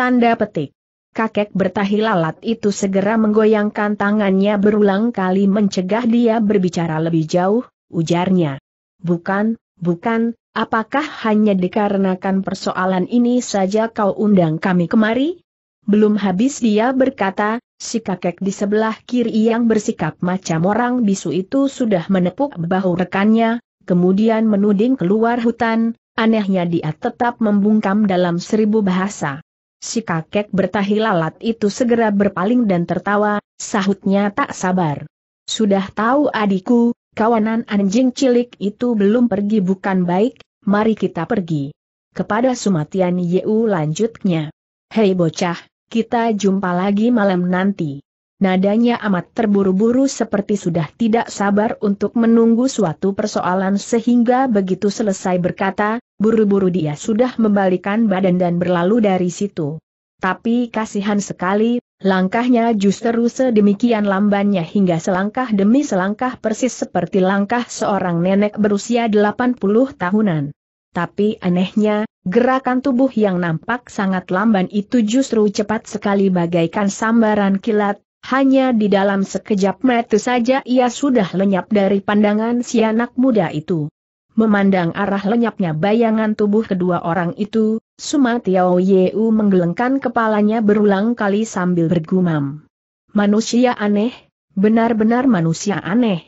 Tanda petik. Kakek bertahi lalat itu segera menggoyangkan tangannya berulang kali mencegah dia berbicara lebih jauh, ujarnya. Bukan, bukan, apakah hanya dikarenakan persoalan ini saja kau undang kami kemari? Belum habis dia berkata, si kakek di sebelah kiri yang bersikap macam orang bisu itu sudah menepuk bahu rekannya, kemudian menuding keluar hutan, Anehnya dia tetap membungkam dalam seribu bahasa. Si kakek bertahi lalat itu segera berpaling dan tertawa, sahutnya tak sabar. Sudah tahu adikku, kawanan anjing cilik itu belum pergi bukan baik, mari kita pergi. Kepada Sumatian Yeu lanjutnya. Hei bocah, kita jumpa lagi malam nanti. Nadanya amat terburu-buru seperti sudah tidak sabar untuk menunggu suatu persoalan sehingga begitu selesai berkata, buru-buru dia sudah membalikan badan dan berlalu dari situ. Tapi kasihan sekali, langkahnya justru sedemikian lambannya hingga selangkah demi selangkah persis seperti langkah seorang nenek berusia 80 tahunan. Tapi anehnya, gerakan tubuh yang nampak sangat lamban itu justru cepat sekali bagaikan sambaran kilat, hanya di dalam sekejap mata saja ia sudah lenyap dari pandangan si anak muda itu. Memandang arah lenyapnya bayangan tubuh kedua orang itu, Suma Tiao Yeu menggelengkan kepalanya berulang kali sambil bergumam. Manusia aneh, benar-benar manusia aneh.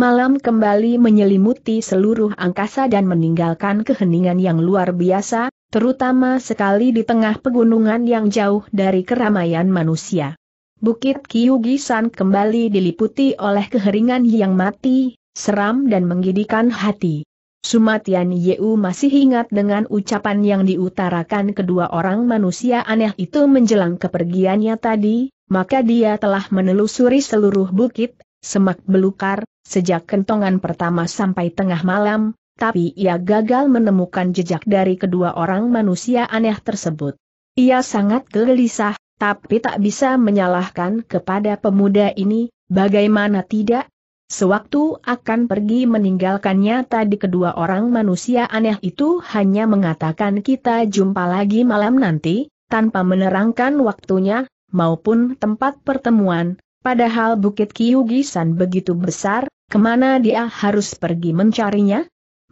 Malam kembali menyelimuti seluruh angkasa dan meninggalkan keheningan yang luar biasa, terutama sekali di tengah pegunungan yang jauh dari keramaian manusia. Bukit Kiyugisan kembali diliputi oleh keheringan yang mati, seram dan menggidikan hati. Sumatian Yeu masih ingat dengan ucapan yang diutarakan kedua orang manusia aneh itu menjelang kepergiannya tadi, maka dia telah menelusuri seluruh bukit, semak belukar, sejak kentongan pertama sampai tengah malam, tapi ia gagal menemukan jejak dari kedua orang manusia aneh tersebut. Ia sangat gelisah, tapi tak bisa menyalahkan kepada pemuda ini, bagaimana tidak? Sewaktu akan pergi meninggalkannya tadi kedua orang manusia aneh itu hanya mengatakan kita jumpa lagi malam nanti, tanpa menerangkan waktunya, maupun tempat pertemuan, padahal Bukit Kiyugisan begitu besar, kemana dia harus pergi mencarinya?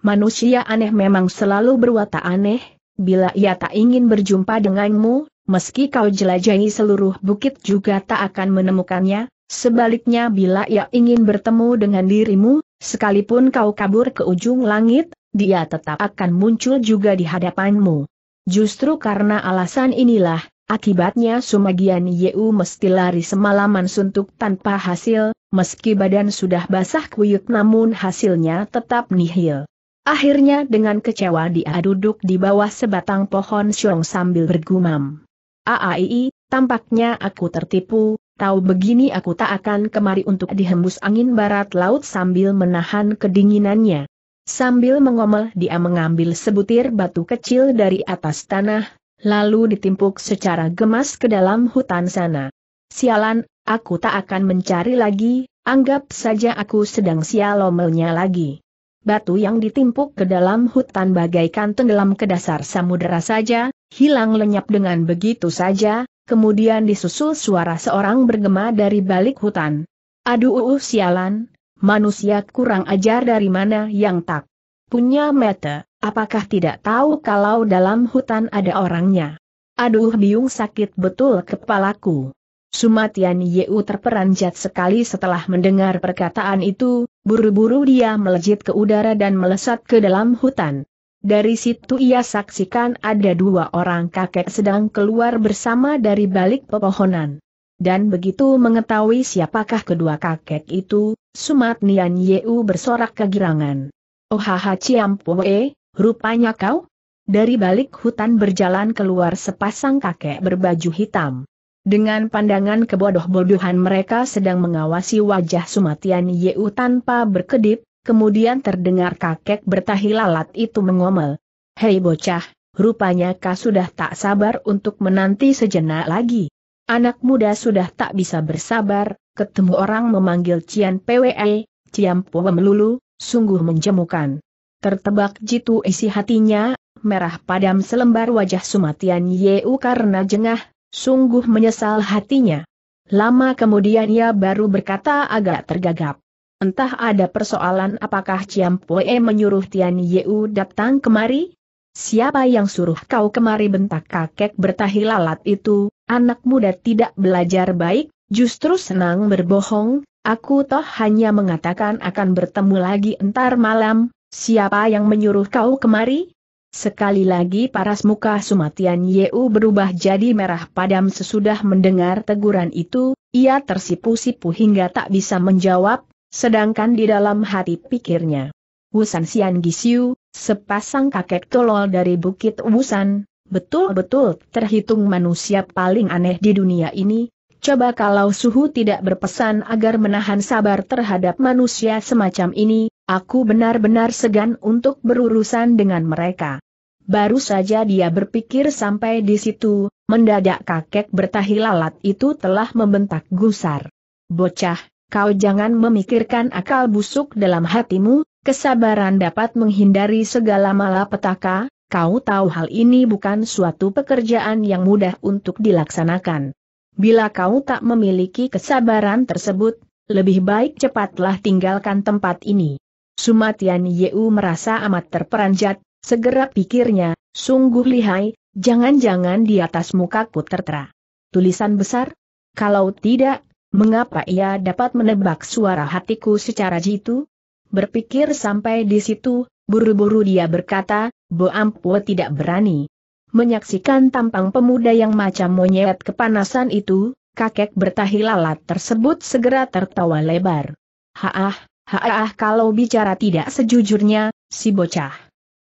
Manusia aneh memang selalu berwatak aneh, bila ia tak ingin berjumpa denganmu, meski kau jelajahi seluruh bukit juga tak akan menemukannya, sebaliknya bila ia ingin bertemu dengan dirimu, sekalipun kau kabur ke ujung langit, dia tetap akan muncul juga di hadapanmu. Justru karena alasan inilah, akibatnya Sumagian Yeu mesti lari semalaman suntuk tanpa hasil, meski badan sudah basah kuyuk namun hasilnya tetap nihil. Akhirnya dengan kecewa dia duduk di bawah sebatang pohon syong sambil bergumam. Aai, tampaknya aku tertipu, tahu begini aku tak akan kemari untuk dihembus angin barat laut sambil menahan kedinginannya. Sambil mengomel dia mengambil sebutir batu kecil dari atas tanah, lalu ditimpuk secara gemas ke dalam hutan sana. Sialan, aku tak akan mencari lagi, anggap saja aku sedang sial sialomelnya lagi batu yang ditimpuk ke dalam hutan bagaikan tenggelam ke dasar samudera saja, hilang lenyap dengan begitu saja, kemudian disusul suara seorang bergema dari balik hutan. Aduh uh, sialan, manusia kurang ajar dari mana yang tak punya mata, apakah tidak tahu kalau dalam hutan ada orangnya. Aduh biung sakit betul kepalaku. Sumatian Yeu terperanjat sekali setelah mendengar perkataan itu, buru-buru dia melejit ke udara dan melesat ke dalam hutan. Dari situ ia saksikan ada dua orang kakek sedang keluar bersama dari balik pepohonan. Dan begitu mengetahui siapakah kedua kakek itu, Sumat Nian Yeu bersorak kegirangan. Ohaha Ciampoe, rupanya kau? Dari balik hutan berjalan keluar sepasang kakek berbaju hitam. Dengan pandangan kebodoh-bodohan mereka sedang mengawasi wajah Sumatian Yeu tanpa berkedip, kemudian terdengar kakek bertahi lalat itu mengomel. Hei bocah, rupanya kau sudah tak sabar untuk menanti sejenak lagi. Anak muda sudah tak bisa bersabar, ketemu orang memanggil Cian PWE, Cian Pua melulu, sungguh menjemukan. Tertebak jitu isi hatinya, merah padam selembar wajah Sumatian Yeu karena jengah, Sungguh menyesal hatinya. Lama kemudian ia baru berkata agak tergagap. Entah ada persoalan apakah Ciam Poe menyuruh Tian Yeu datang kemari? Siapa yang suruh kau kemari bentak kakek bertahi lalat itu, anak muda tidak belajar baik, justru senang berbohong, aku toh hanya mengatakan akan bertemu lagi entar malam, siapa yang menyuruh kau kemari? Sekali lagi paras muka Sumatian Yeu berubah jadi merah padam sesudah mendengar teguran itu, ia tersipu-sipu hingga tak bisa menjawab, sedangkan di dalam hati pikirnya. Wusan Sian Gisiu, sepasang kakek tolol dari Bukit Wusan, betul-betul terhitung manusia paling aneh di dunia ini, coba kalau suhu tidak berpesan agar menahan sabar terhadap manusia semacam ini, Aku benar-benar segan untuk berurusan dengan mereka. Baru saja dia berpikir sampai di situ, mendadak kakek bertahi lalat itu telah membentak gusar. Bocah, kau jangan memikirkan akal busuk dalam hatimu, kesabaran dapat menghindari segala malapetaka, kau tahu hal ini bukan suatu pekerjaan yang mudah untuk dilaksanakan. Bila kau tak memiliki kesabaran tersebut, lebih baik cepatlah tinggalkan tempat ini. Sumatian Yeu merasa amat terperanjat, segera pikirnya, sungguh lihai, jangan-jangan di atas mukaku tertera. Tulisan besar? Kalau tidak, mengapa ia dapat menebak suara hatiku secara jitu? Berpikir sampai di situ, buru-buru dia berkata, Bo Ampue tidak berani. Menyaksikan tampang pemuda yang macam monyet kepanasan itu, kakek bertahi lalat tersebut segera tertawa lebar. Haah, Haah kalau bicara tidak sejujurnya, si bocah.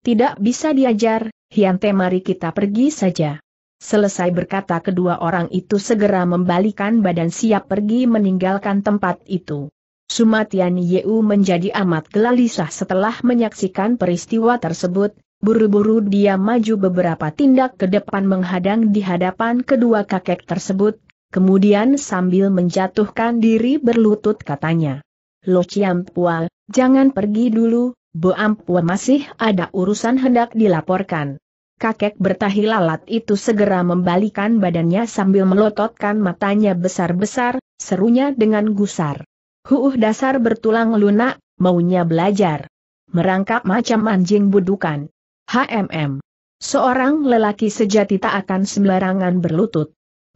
Tidak bisa diajar, Hyante mari kita pergi saja. Selesai berkata kedua orang itu segera membalikan badan siap pergi meninggalkan tempat itu. Sumatian Yeu menjadi amat gelisah setelah menyaksikan peristiwa tersebut, buru-buru dia maju beberapa tindak ke depan menghadang di hadapan kedua kakek tersebut, kemudian sambil menjatuhkan diri berlutut katanya. Lo Chiampua, jangan pergi dulu, Bo Ampua masih ada urusan hendak dilaporkan. Kakek bertahi lalat itu segera membalikan badannya sambil melototkan matanya besar-besar, serunya dengan gusar. Huuh dasar bertulang lunak, maunya belajar. Merangkap macam anjing budukan. HMM. Seorang lelaki sejati tak akan sembarangan berlutut.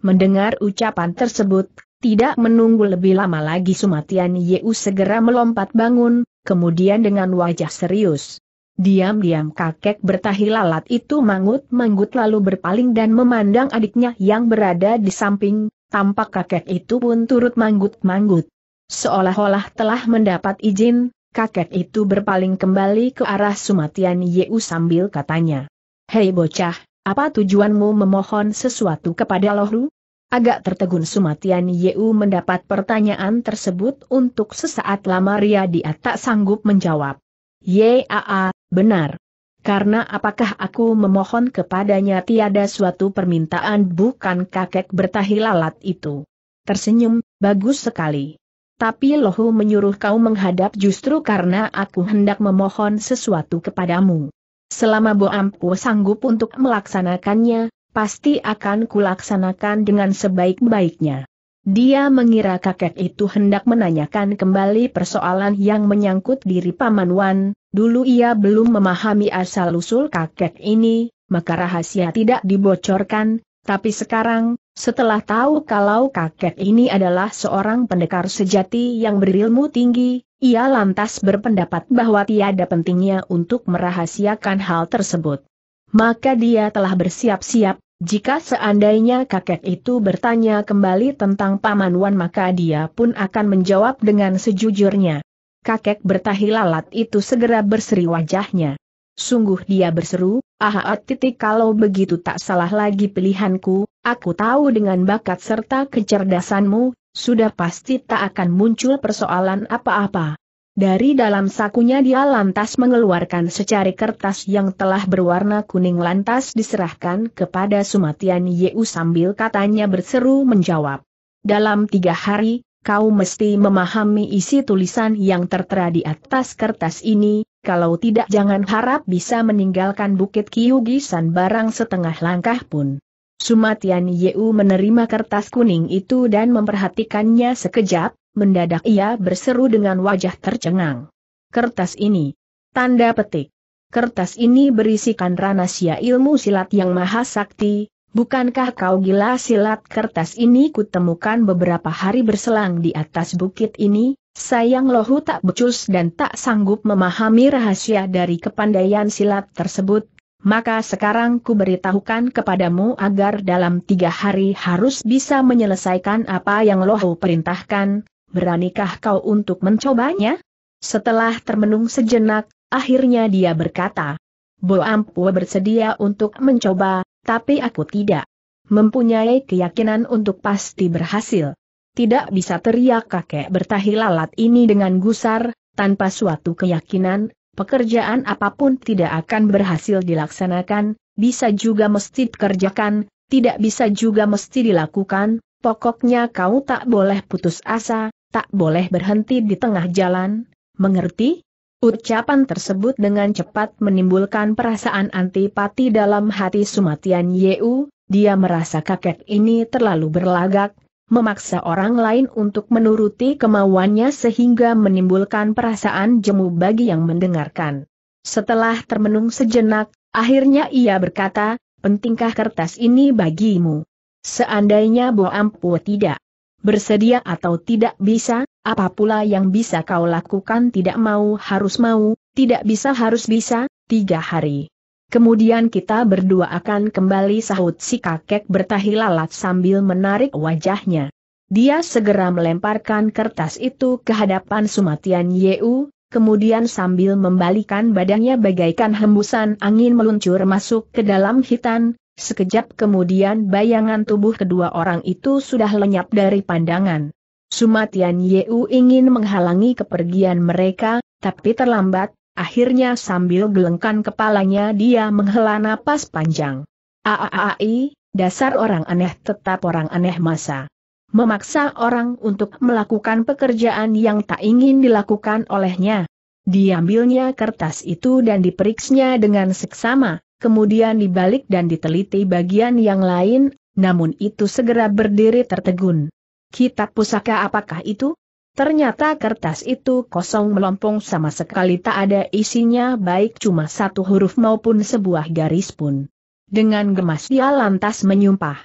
Mendengar ucapan tersebut, tidak menunggu lebih lama lagi Sumatian Yeu segera melompat bangun, kemudian dengan wajah serius. Diam-diam kakek bertahi lalat itu mangut mangut lalu berpaling dan memandang adiknya yang berada di samping, tampak kakek itu pun turut mangut-mangut, Seolah-olah telah mendapat izin, kakek itu berpaling kembali ke arah Sumatian Yeu sambil katanya. Hei bocah, apa tujuanmu memohon sesuatu kepada Lohru? Agak tertegun Sumatian Yeu mendapat pertanyaan tersebut untuk sesaat lama Ria dia tak sanggup menjawab. Yaa, benar. Karena apakah aku memohon kepadanya tiada suatu permintaan bukan kakek bertahilalat itu. Tersenyum, bagus sekali. Tapi lohu menyuruh kau menghadap justru karena aku hendak memohon sesuatu kepadamu. Selama Bo Ampu sanggup untuk melaksanakannya, pasti akan kulaksanakan dengan sebaik-baiknya. Dia mengira kakek itu hendak menanyakan kembali persoalan yang menyangkut diri Paman Wan, dulu ia belum memahami asal-usul kakek ini, maka rahasia tidak dibocorkan, tapi sekarang, setelah tahu kalau kakek ini adalah seorang pendekar sejati yang berilmu tinggi, ia lantas berpendapat bahwa tiada pentingnya untuk merahasiakan hal tersebut. Maka dia telah bersiap-siap, jika seandainya kakek itu bertanya kembali tentang Paman Wan maka dia pun akan menjawab dengan sejujurnya. Kakek bertahi lalat itu segera berseri wajahnya. Sungguh dia berseru, ah, ah, ah titik kalau begitu tak salah lagi pilihanku, aku tahu dengan bakat serta kecerdasanmu, sudah pasti tak akan muncul persoalan apa-apa. Dari dalam sakunya dia lantas mengeluarkan secari kertas yang telah berwarna kuning lantas diserahkan kepada Sumatian Yeu sambil katanya berseru menjawab. Dalam tiga hari, kau mesti memahami isi tulisan yang tertera di atas kertas ini, kalau tidak jangan harap bisa meninggalkan Bukit Kiyugisan barang setengah langkah pun. Sumatian Yeu menerima kertas kuning itu dan memperhatikannya sekejap, mendadak ia berseru dengan wajah tercengang. Kertas ini. Tanda petik. Kertas ini berisikan ranasia ilmu silat yang maha sakti, bukankah kau gila silat kertas ini kutemukan beberapa hari berselang di atas bukit ini? Sayang lohu tak becus dan tak sanggup memahami rahasia dari kepandaian silat tersebut, maka sekarang ku beritahukan kepadamu agar dalam tiga hari harus bisa menyelesaikan apa yang lohu perintahkan, beranikah kau untuk mencobanya? Setelah termenung sejenak, akhirnya dia berkata, Bo Ampua bersedia untuk mencoba, tapi aku tidak mempunyai keyakinan untuk pasti berhasil. Tidak bisa teriak kakek bertahi lalat ini dengan gusar, tanpa suatu keyakinan, pekerjaan apapun tidak akan berhasil dilaksanakan, bisa juga mesti dikerjakan, tidak bisa juga mesti dilakukan, pokoknya kau tak boleh putus asa, tak boleh berhenti di tengah jalan, mengerti? Ucapan tersebut dengan cepat menimbulkan perasaan antipati dalam hati Sumatian Yeu, dia merasa kakek ini terlalu berlagak, memaksa orang lain untuk menuruti kemauannya sehingga menimbulkan perasaan jemu bagi yang mendengarkan. Setelah termenung sejenak, akhirnya ia berkata, pentingkah kertas ini bagimu? Seandainya Bo Ampu tidak bersedia atau tidak bisa, apa pula yang bisa kau lakukan tidak mau harus mau, tidak bisa harus bisa, tiga hari. Kemudian kita berdua akan kembali sahut si kakek bertahi lalat sambil menarik wajahnya. Dia segera melemparkan kertas itu ke hadapan Sumatian Yeu, kemudian sambil membalikan badannya bagaikan hembusan angin meluncur masuk ke dalam hitan, Sekejap kemudian bayangan tubuh kedua orang itu sudah lenyap dari pandangan. Sumatian Yeu ingin menghalangi kepergian mereka, tapi terlambat, akhirnya sambil gelengkan kepalanya dia menghela napas panjang. Aaai, dasar orang aneh tetap orang aneh masa. Memaksa orang untuk melakukan pekerjaan yang tak ingin dilakukan olehnya. Diambilnya kertas itu dan diperiksnya dengan seksama kemudian dibalik dan diteliti bagian yang lain, namun itu segera berdiri tertegun. Kitab pusaka apakah itu? Ternyata kertas itu kosong melompong sama sekali tak ada isinya baik cuma satu huruf maupun sebuah garis pun. Dengan gemas dia lantas menyumpah.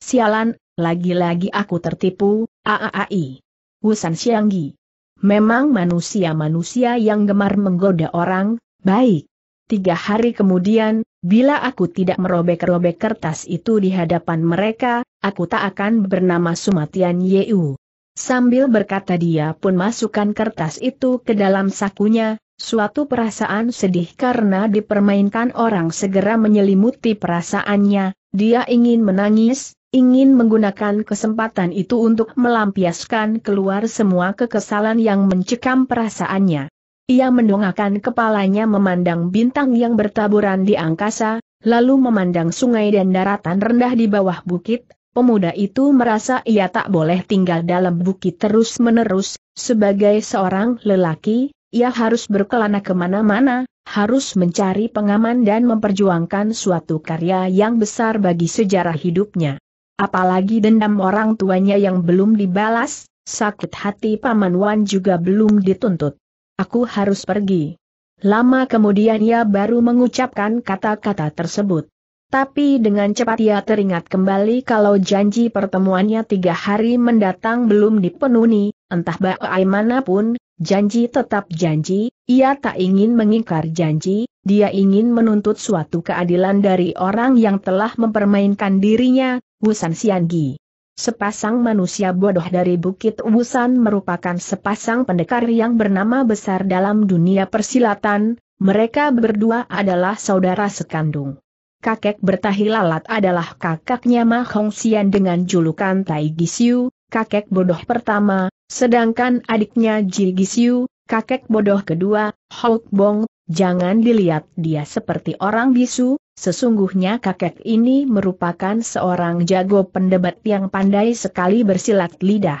Sialan, lagi-lagi aku tertipu, AAAI. Wusan Sianggi. Memang manusia-manusia yang gemar menggoda orang, baik. Tiga hari kemudian, Bila aku tidak merobek-robek kertas itu di hadapan mereka, aku tak akan bernama Sumatian Yeu. Sambil berkata dia pun masukkan kertas itu ke dalam sakunya, suatu perasaan sedih karena dipermainkan orang segera menyelimuti perasaannya, dia ingin menangis, ingin menggunakan kesempatan itu untuk melampiaskan keluar semua kekesalan yang mencekam perasaannya. Ia mendongakkan kepalanya memandang bintang yang bertaburan di angkasa, lalu memandang sungai dan daratan rendah di bawah bukit, pemuda itu merasa ia tak boleh tinggal dalam bukit terus-menerus, sebagai seorang lelaki, ia harus berkelana kemana-mana, harus mencari pengaman dan memperjuangkan suatu karya yang besar bagi sejarah hidupnya. Apalagi dendam orang tuanya yang belum dibalas, sakit hati Paman Wan juga belum dituntut aku harus pergi. Lama kemudian ia baru mengucapkan kata-kata tersebut. Tapi dengan cepat ia teringat kembali kalau janji pertemuannya tiga hari mendatang belum dipenuhi, entah bagaimanapun, janji tetap janji, ia tak ingin mengingkar janji, dia ingin menuntut suatu keadilan dari orang yang telah mempermainkan dirinya, Wusan Siangi. Sepasang manusia bodoh dari Bukit Ubusan merupakan sepasang pendekar yang bernama besar dalam dunia persilatan, mereka berdua adalah saudara sekandung. Kakek bertahi lalat adalah kakaknya Ma Hong Xian dengan julukan Tai Gisiu, kakek bodoh pertama, sedangkan adiknya Ji Gisiu, kakek bodoh kedua, Hawk Bong, Jangan dilihat dia seperti orang bisu, sesungguhnya kakek ini merupakan seorang jago pendebat yang pandai sekali bersilat lidah.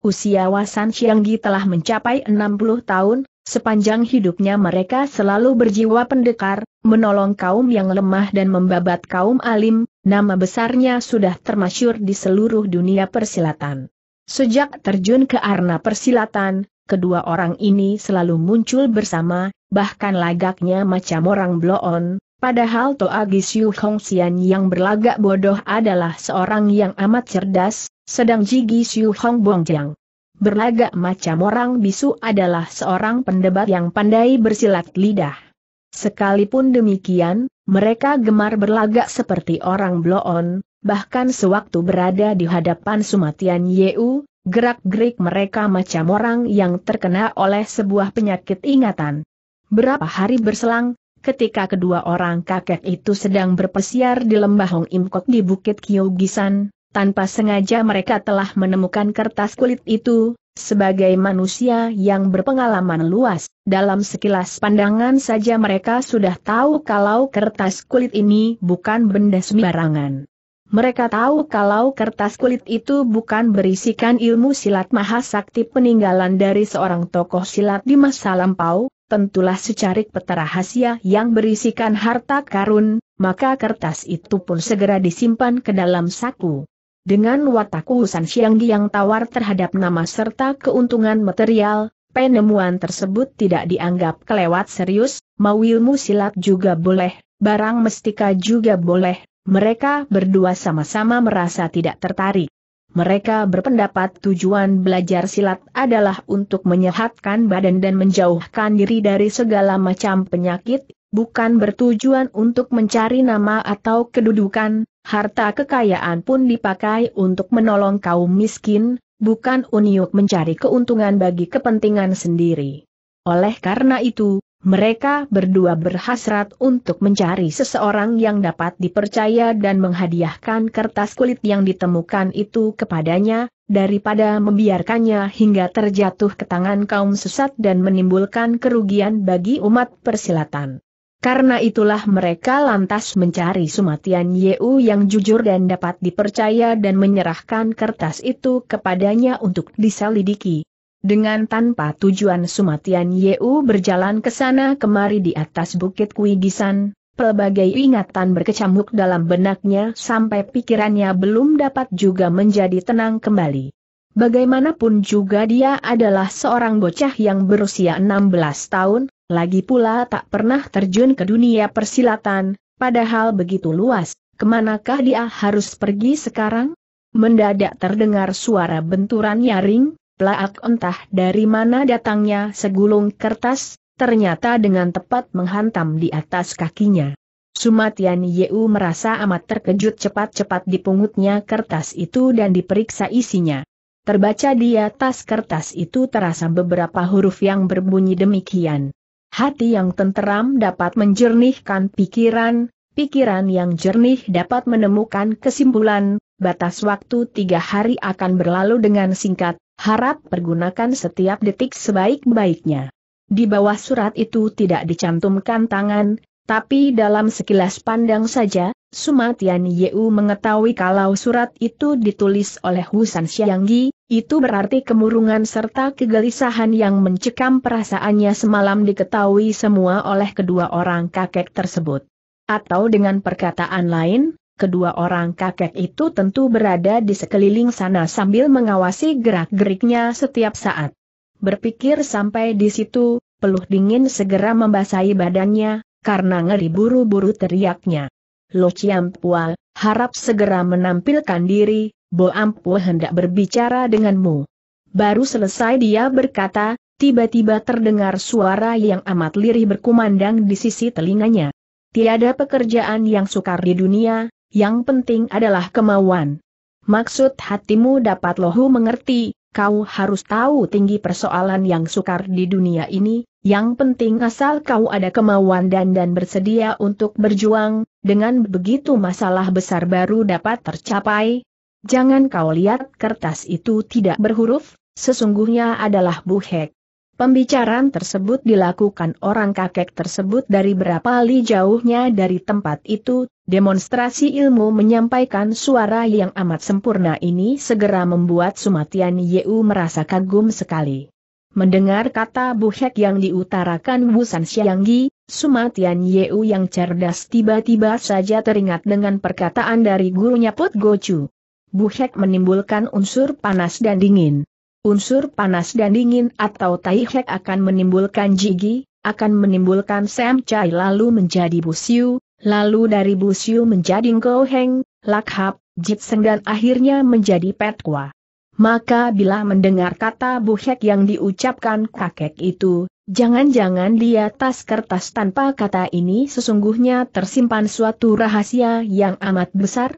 Usia Wasan Xianggi telah mencapai 60 tahun, sepanjang hidupnya mereka selalu berjiwa pendekar, menolong kaum yang lemah dan membabat kaum alim, nama besarnya sudah termasyur di seluruh dunia persilatan. Sejak terjun ke arena persilatan, kedua orang ini selalu muncul bersama, bahkan lagaknya macam orang bloon, padahal Toa Gisyu Hong Hongxian yang berlagak bodoh adalah seorang yang amat cerdas, sedang Jigi Gisyu Hong Jiang. Berlagak macam orang bisu adalah seorang pendebat yang pandai bersilat lidah. Sekalipun demikian, mereka gemar berlagak seperti orang bloon, bahkan sewaktu berada di hadapan Sumatian Yeu, gerak-gerik mereka macam orang yang terkena oleh sebuah penyakit ingatan. Berapa hari berselang, ketika kedua orang kakek itu sedang berpesiar di lembah Hong Imkok di Bukit Kyogisan, tanpa sengaja mereka telah menemukan kertas kulit itu, sebagai manusia yang berpengalaman luas, dalam sekilas pandangan saja mereka sudah tahu kalau kertas kulit ini bukan benda sembarangan. Mereka tahu kalau kertas kulit itu bukan berisikan ilmu silat mahasakti peninggalan dari seorang tokoh silat di masa lampau, tentulah secarik peta rahasia yang berisikan harta karun, maka kertas itu pun segera disimpan ke dalam saku. Dengan watak Husan Xianggi yang tawar terhadap nama serta keuntungan material, penemuan tersebut tidak dianggap kelewat serius, mau ilmu silat juga boleh, barang mestika juga boleh, mereka berdua sama-sama merasa tidak tertarik. Mereka berpendapat tujuan belajar silat adalah untuk menyehatkan badan dan menjauhkan diri dari segala macam penyakit, bukan bertujuan untuk mencari nama atau kedudukan, harta kekayaan pun dipakai untuk menolong kaum miskin, bukan uniuk mencari keuntungan bagi kepentingan sendiri. Oleh karena itu, mereka berdua berhasrat untuk mencari seseorang yang dapat dipercaya dan menghadiahkan kertas kulit yang ditemukan itu kepadanya, daripada membiarkannya hingga terjatuh ke tangan kaum sesat dan menimbulkan kerugian bagi umat persilatan. Karena itulah mereka lantas mencari Sumatian Yeu yang jujur dan dapat dipercaya dan menyerahkan kertas itu kepadanya untuk diselidiki. Dengan tanpa tujuan Sumatian Yeu berjalan ke sana kemari di atas bukit Kuigisan, pelbagai ingatan berkecamuk dalam benaknya sampai pikirannya belum dapat juga menjadi tenang kembali. Bagaimanapun juga dia adalah seorang bocah yang berusia 16 tahun, lagi pula tak pernah terjun ke dunia persilatan, padahal begitu luas, kemanakah dia harus pergi sekarang? Mendadak terdengar suara benturan nyaring, Plaak entah dari mana datangnya segulung kertas, ternyata dengan tepat menghantam di atas kakinya. Sumatian Yeu merasa amat terkejut cepat-cepat dipungutnya kertas itu dan diperiksa isinya. Terbaca di atas kertas itu terasa beberapa huruf yang berbunyi demikian. Hati yang tenteram dapat menjernihkan pikiran, pikiran yang jernih dapat menemukan kesimpulan, batas waktu tiga hari akan berlalu dengan singkat, harap pergunakan setiap detik sebaik-baiknya. Di bawah surat itu tidak dicantumkan tangan, tapi dalam sekilas pandang saja, Sumatian Yeu mengetahui kalau surat itu ditulis oleh Husan Xianggi, itu berarti kemurungan serta kegelisahan yang mencekam perasaannya semalam diketahui semua oleh kedua orang kakek tersebut. Atau dengan perkataan lain, kedua orang kakek itu tentu berada di sekeliling sana sambil mengawasi gerak-geriknya setiap saat. Berpikir sampai di situ, peluh dingin segera membasahi badannya, karena ngeri buru-buru teriaknya. Lo Ciampua, harap segera menampilkan diri, Bo Ampua hendak berbicara denganmu. Baru selesai dia berkata, tiba-tiba terdengar suara yang amat lirih berkumandang di sisi telinganya. Tiada pekerjaan yang sukar di dunia, yang penting adalah kemauan. Maksud hatimu dapat lohu mengerti, kau harus tahu tinggi persoalan yang sukar di dunia ini, yang penting asal kau ada kemauan dan dan bersedia untuk berjuang, dengan begitu masalah besar baru dapat tercapai. Jangan kau lihat kertas itu tidak berhuruf, sesungguhnya adalah buhek. Pembicaraan tersebut dilakukan orang kakek tersebut dari berapa li jauhnya dari tempat itu, demonstrasi ilmu menyampaikan suara yang amat sempurna ini segera membuat Sumatian Yeu merasa kagum sekali. Mendengar kata buhek yang diutarakan Wusan Xianggi, Sumatian Yeu yang cerdas tiba-tiba saja teringat dengan perkataan dari gurunya Put Gochu. Buhek menimbulkan unsur panas dan dingin. Unsur panas dan dingin atau Tai taihek akan menimbulkan jigi, akan menimbulkan Cai lalu menjadi busiu, lalu dari busiu menjadi ngoheng, lakhap, jitseng dan akhirnya menjadi petkwa. Maka bila mendengar kata buhek yang diucapkan kakek itu, Jangan-jangan di atas kertas tanpa kata ini sesungguhnya tersimpan suatu rahasia yang amat besar?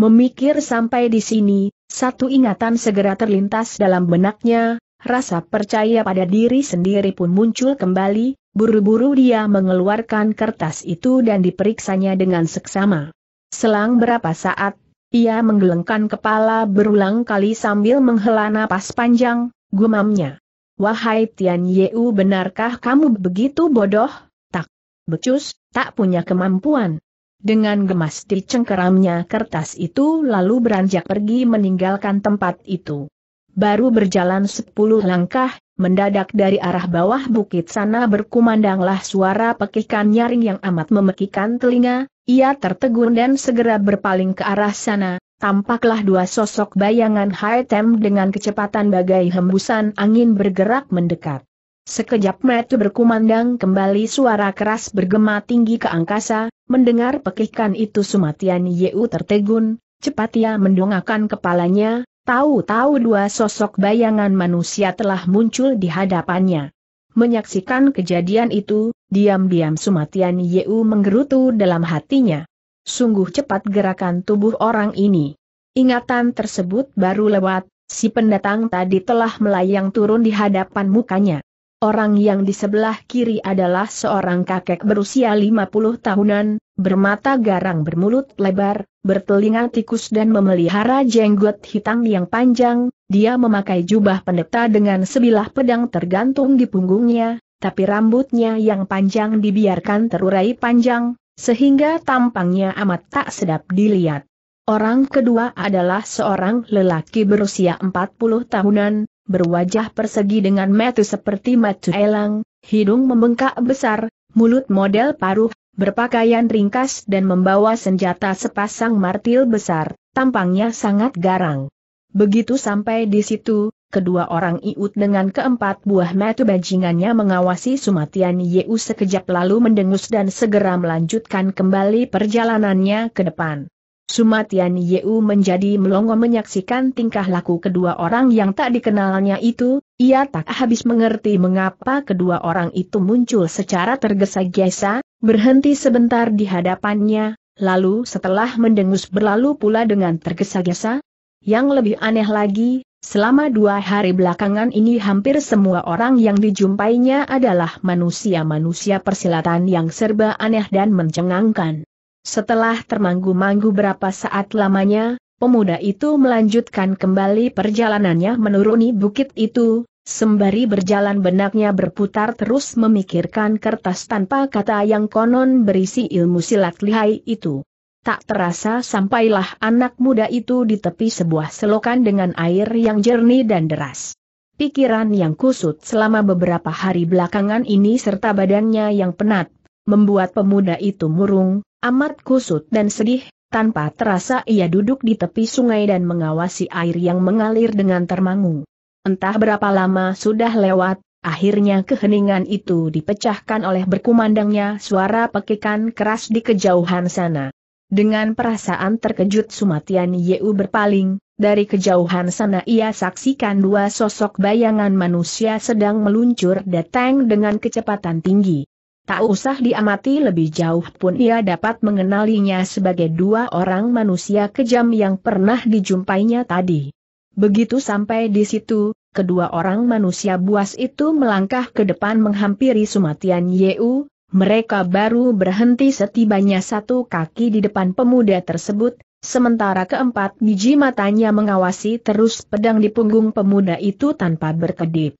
Memikir sampai di sini, satu ingatan segera terlintas dalam benaknya, rasa percaya pada diri sendiri pun muncul kembali, buru-buru dia mengeluarkan kertas itu dan diperiksanya dengan seksama. Selang berapa saat, ia menggelengkan kepala berulang kali sambil menghela napas panjang, gumamnya. Wahai Tian Yeu benarkah kamu begitu bodoh? Tak becus, tak punya kemampuan. Dengan gemas dicengkeramnya kertas itu lalu beranjak pergi meninggalkan tempat itu. Baru berjalan sepuluh langkah, mendadak dari arah bawah bukit sana berkumandanglah suara pekikan nyaring yang amat memekikan telinga, ia tertegun dan segera berpaling ke arah sana, tampaklah dua sosok bayangan high tem dengan kecepatan bagai hembusan angin bergerak mendekat. Sekejap metu berkumandang kembali suara keras bergema tinggi ke angkasa, mendengar pekikan itu Sumatian Yeu tertegun, cepat ia mendongakkan kepalanya, tahu-tahu dua sosok bayangan manusia telah muncul di hadapannya. Menyaksikan kejadian itu, diam-diam Sumatian Yeu menggerutu dalam hatinya. Sungguh cepat gerakan tubuh orang ini. Ingatan tersebut baru lewat, si pendatang tadi telah melayang turun di hadapan mukanya. Orang yang di sebelah kiri adalah seorang kakek berusia 50 tahunan, bermata garang bermulut lebar, bertelinga tikus dan memelihara jenggot hitam yang panjang, dia memakai jubah pendeta dengan sebilah pedang tergantung di punggungnya, tapi rambutnya yang panjang dibiarkan terurai panjang, sehingga tampangnya amat tak sedap dilihat. Orang kedua adalah seorang lelaki berusia 40 tahunan, berwajah persegi dengan metu seperti metu elang, hidung membengkak besar, mulut model paruh, berpakaian ringkas dan membawa senjata sepasang martil besar, tampangnya sangat garang. Begitu sampai di situ, kedua orang iut dengan keempat buah metu bajingannya mengawasi Sumatian Yeu sekejap lalu mendengus dan segera melanjutkan kembali perjalanannya ke depan. Sumatian Yeu menjadi melongo menyaksikan tingkah laku kedua orang yang tak dikenalnya itu, ia tak habis mengerti mengapa kedua orang itu muncul secara tergesa-gesa, berhenti sebentar di hadapannya, lalu setelah mendengus berlalu pula dengan tergesa-gesa. Yang lebih aneh lagi, selama dua hari belakangan ini hampir semua orang yang dijumpainya adalah manusia-manusia persilatan yang serba aneh dan mencengangkan. Setelah termanggu-manggu berapa saat lamanya, pemuda itu melanjutkan kembali perjalanannya menuruni bukit itu, sembari berjalan benaknya berputar terus memikirkan kertas tanpa kata yang konon berisi ilmu silat lihai itu. Tak terasa sampailah anak muda itu di tepi sebuah selokan dengan air yang jernih dan deras. Pikiran yang kusut selama beberapa hari belakangan ini serta badannya yang penat, membuat pemuda itu murung, amat kusut dan sedih, tanpa terasa ia duduk di tepi sungai dan mengawasi air yang mengalir dengan termangu. Entah berapa lama sudah lewat, akhirnya keheningan itu dipecahkan oleh berkumandangnya suara pekikan keras di kejauhan sana. Dengan perasaan terkejut Sumatian Yeu berpaling, dari kejauhan sana ia saksikan dua sosok bayangan manusia sedang meluncur datang dengan kecepatan tinggi. Tak usah diamati lebih jauh pun ia dapat mengenalinya sebagai dua orang manusia kejam yang pernah dijumpainya tadi. Begitu sampai di situ, kedua orang manusia buas itu melangkah ke depan menghampiri Sumatian Yeu, mereka baru berhenti setibanya satu kaki di depan pemuda tersebut, sementara keempat biji matanya mengawasi terus pedang di punggung pemuda itu tanpa berkedip.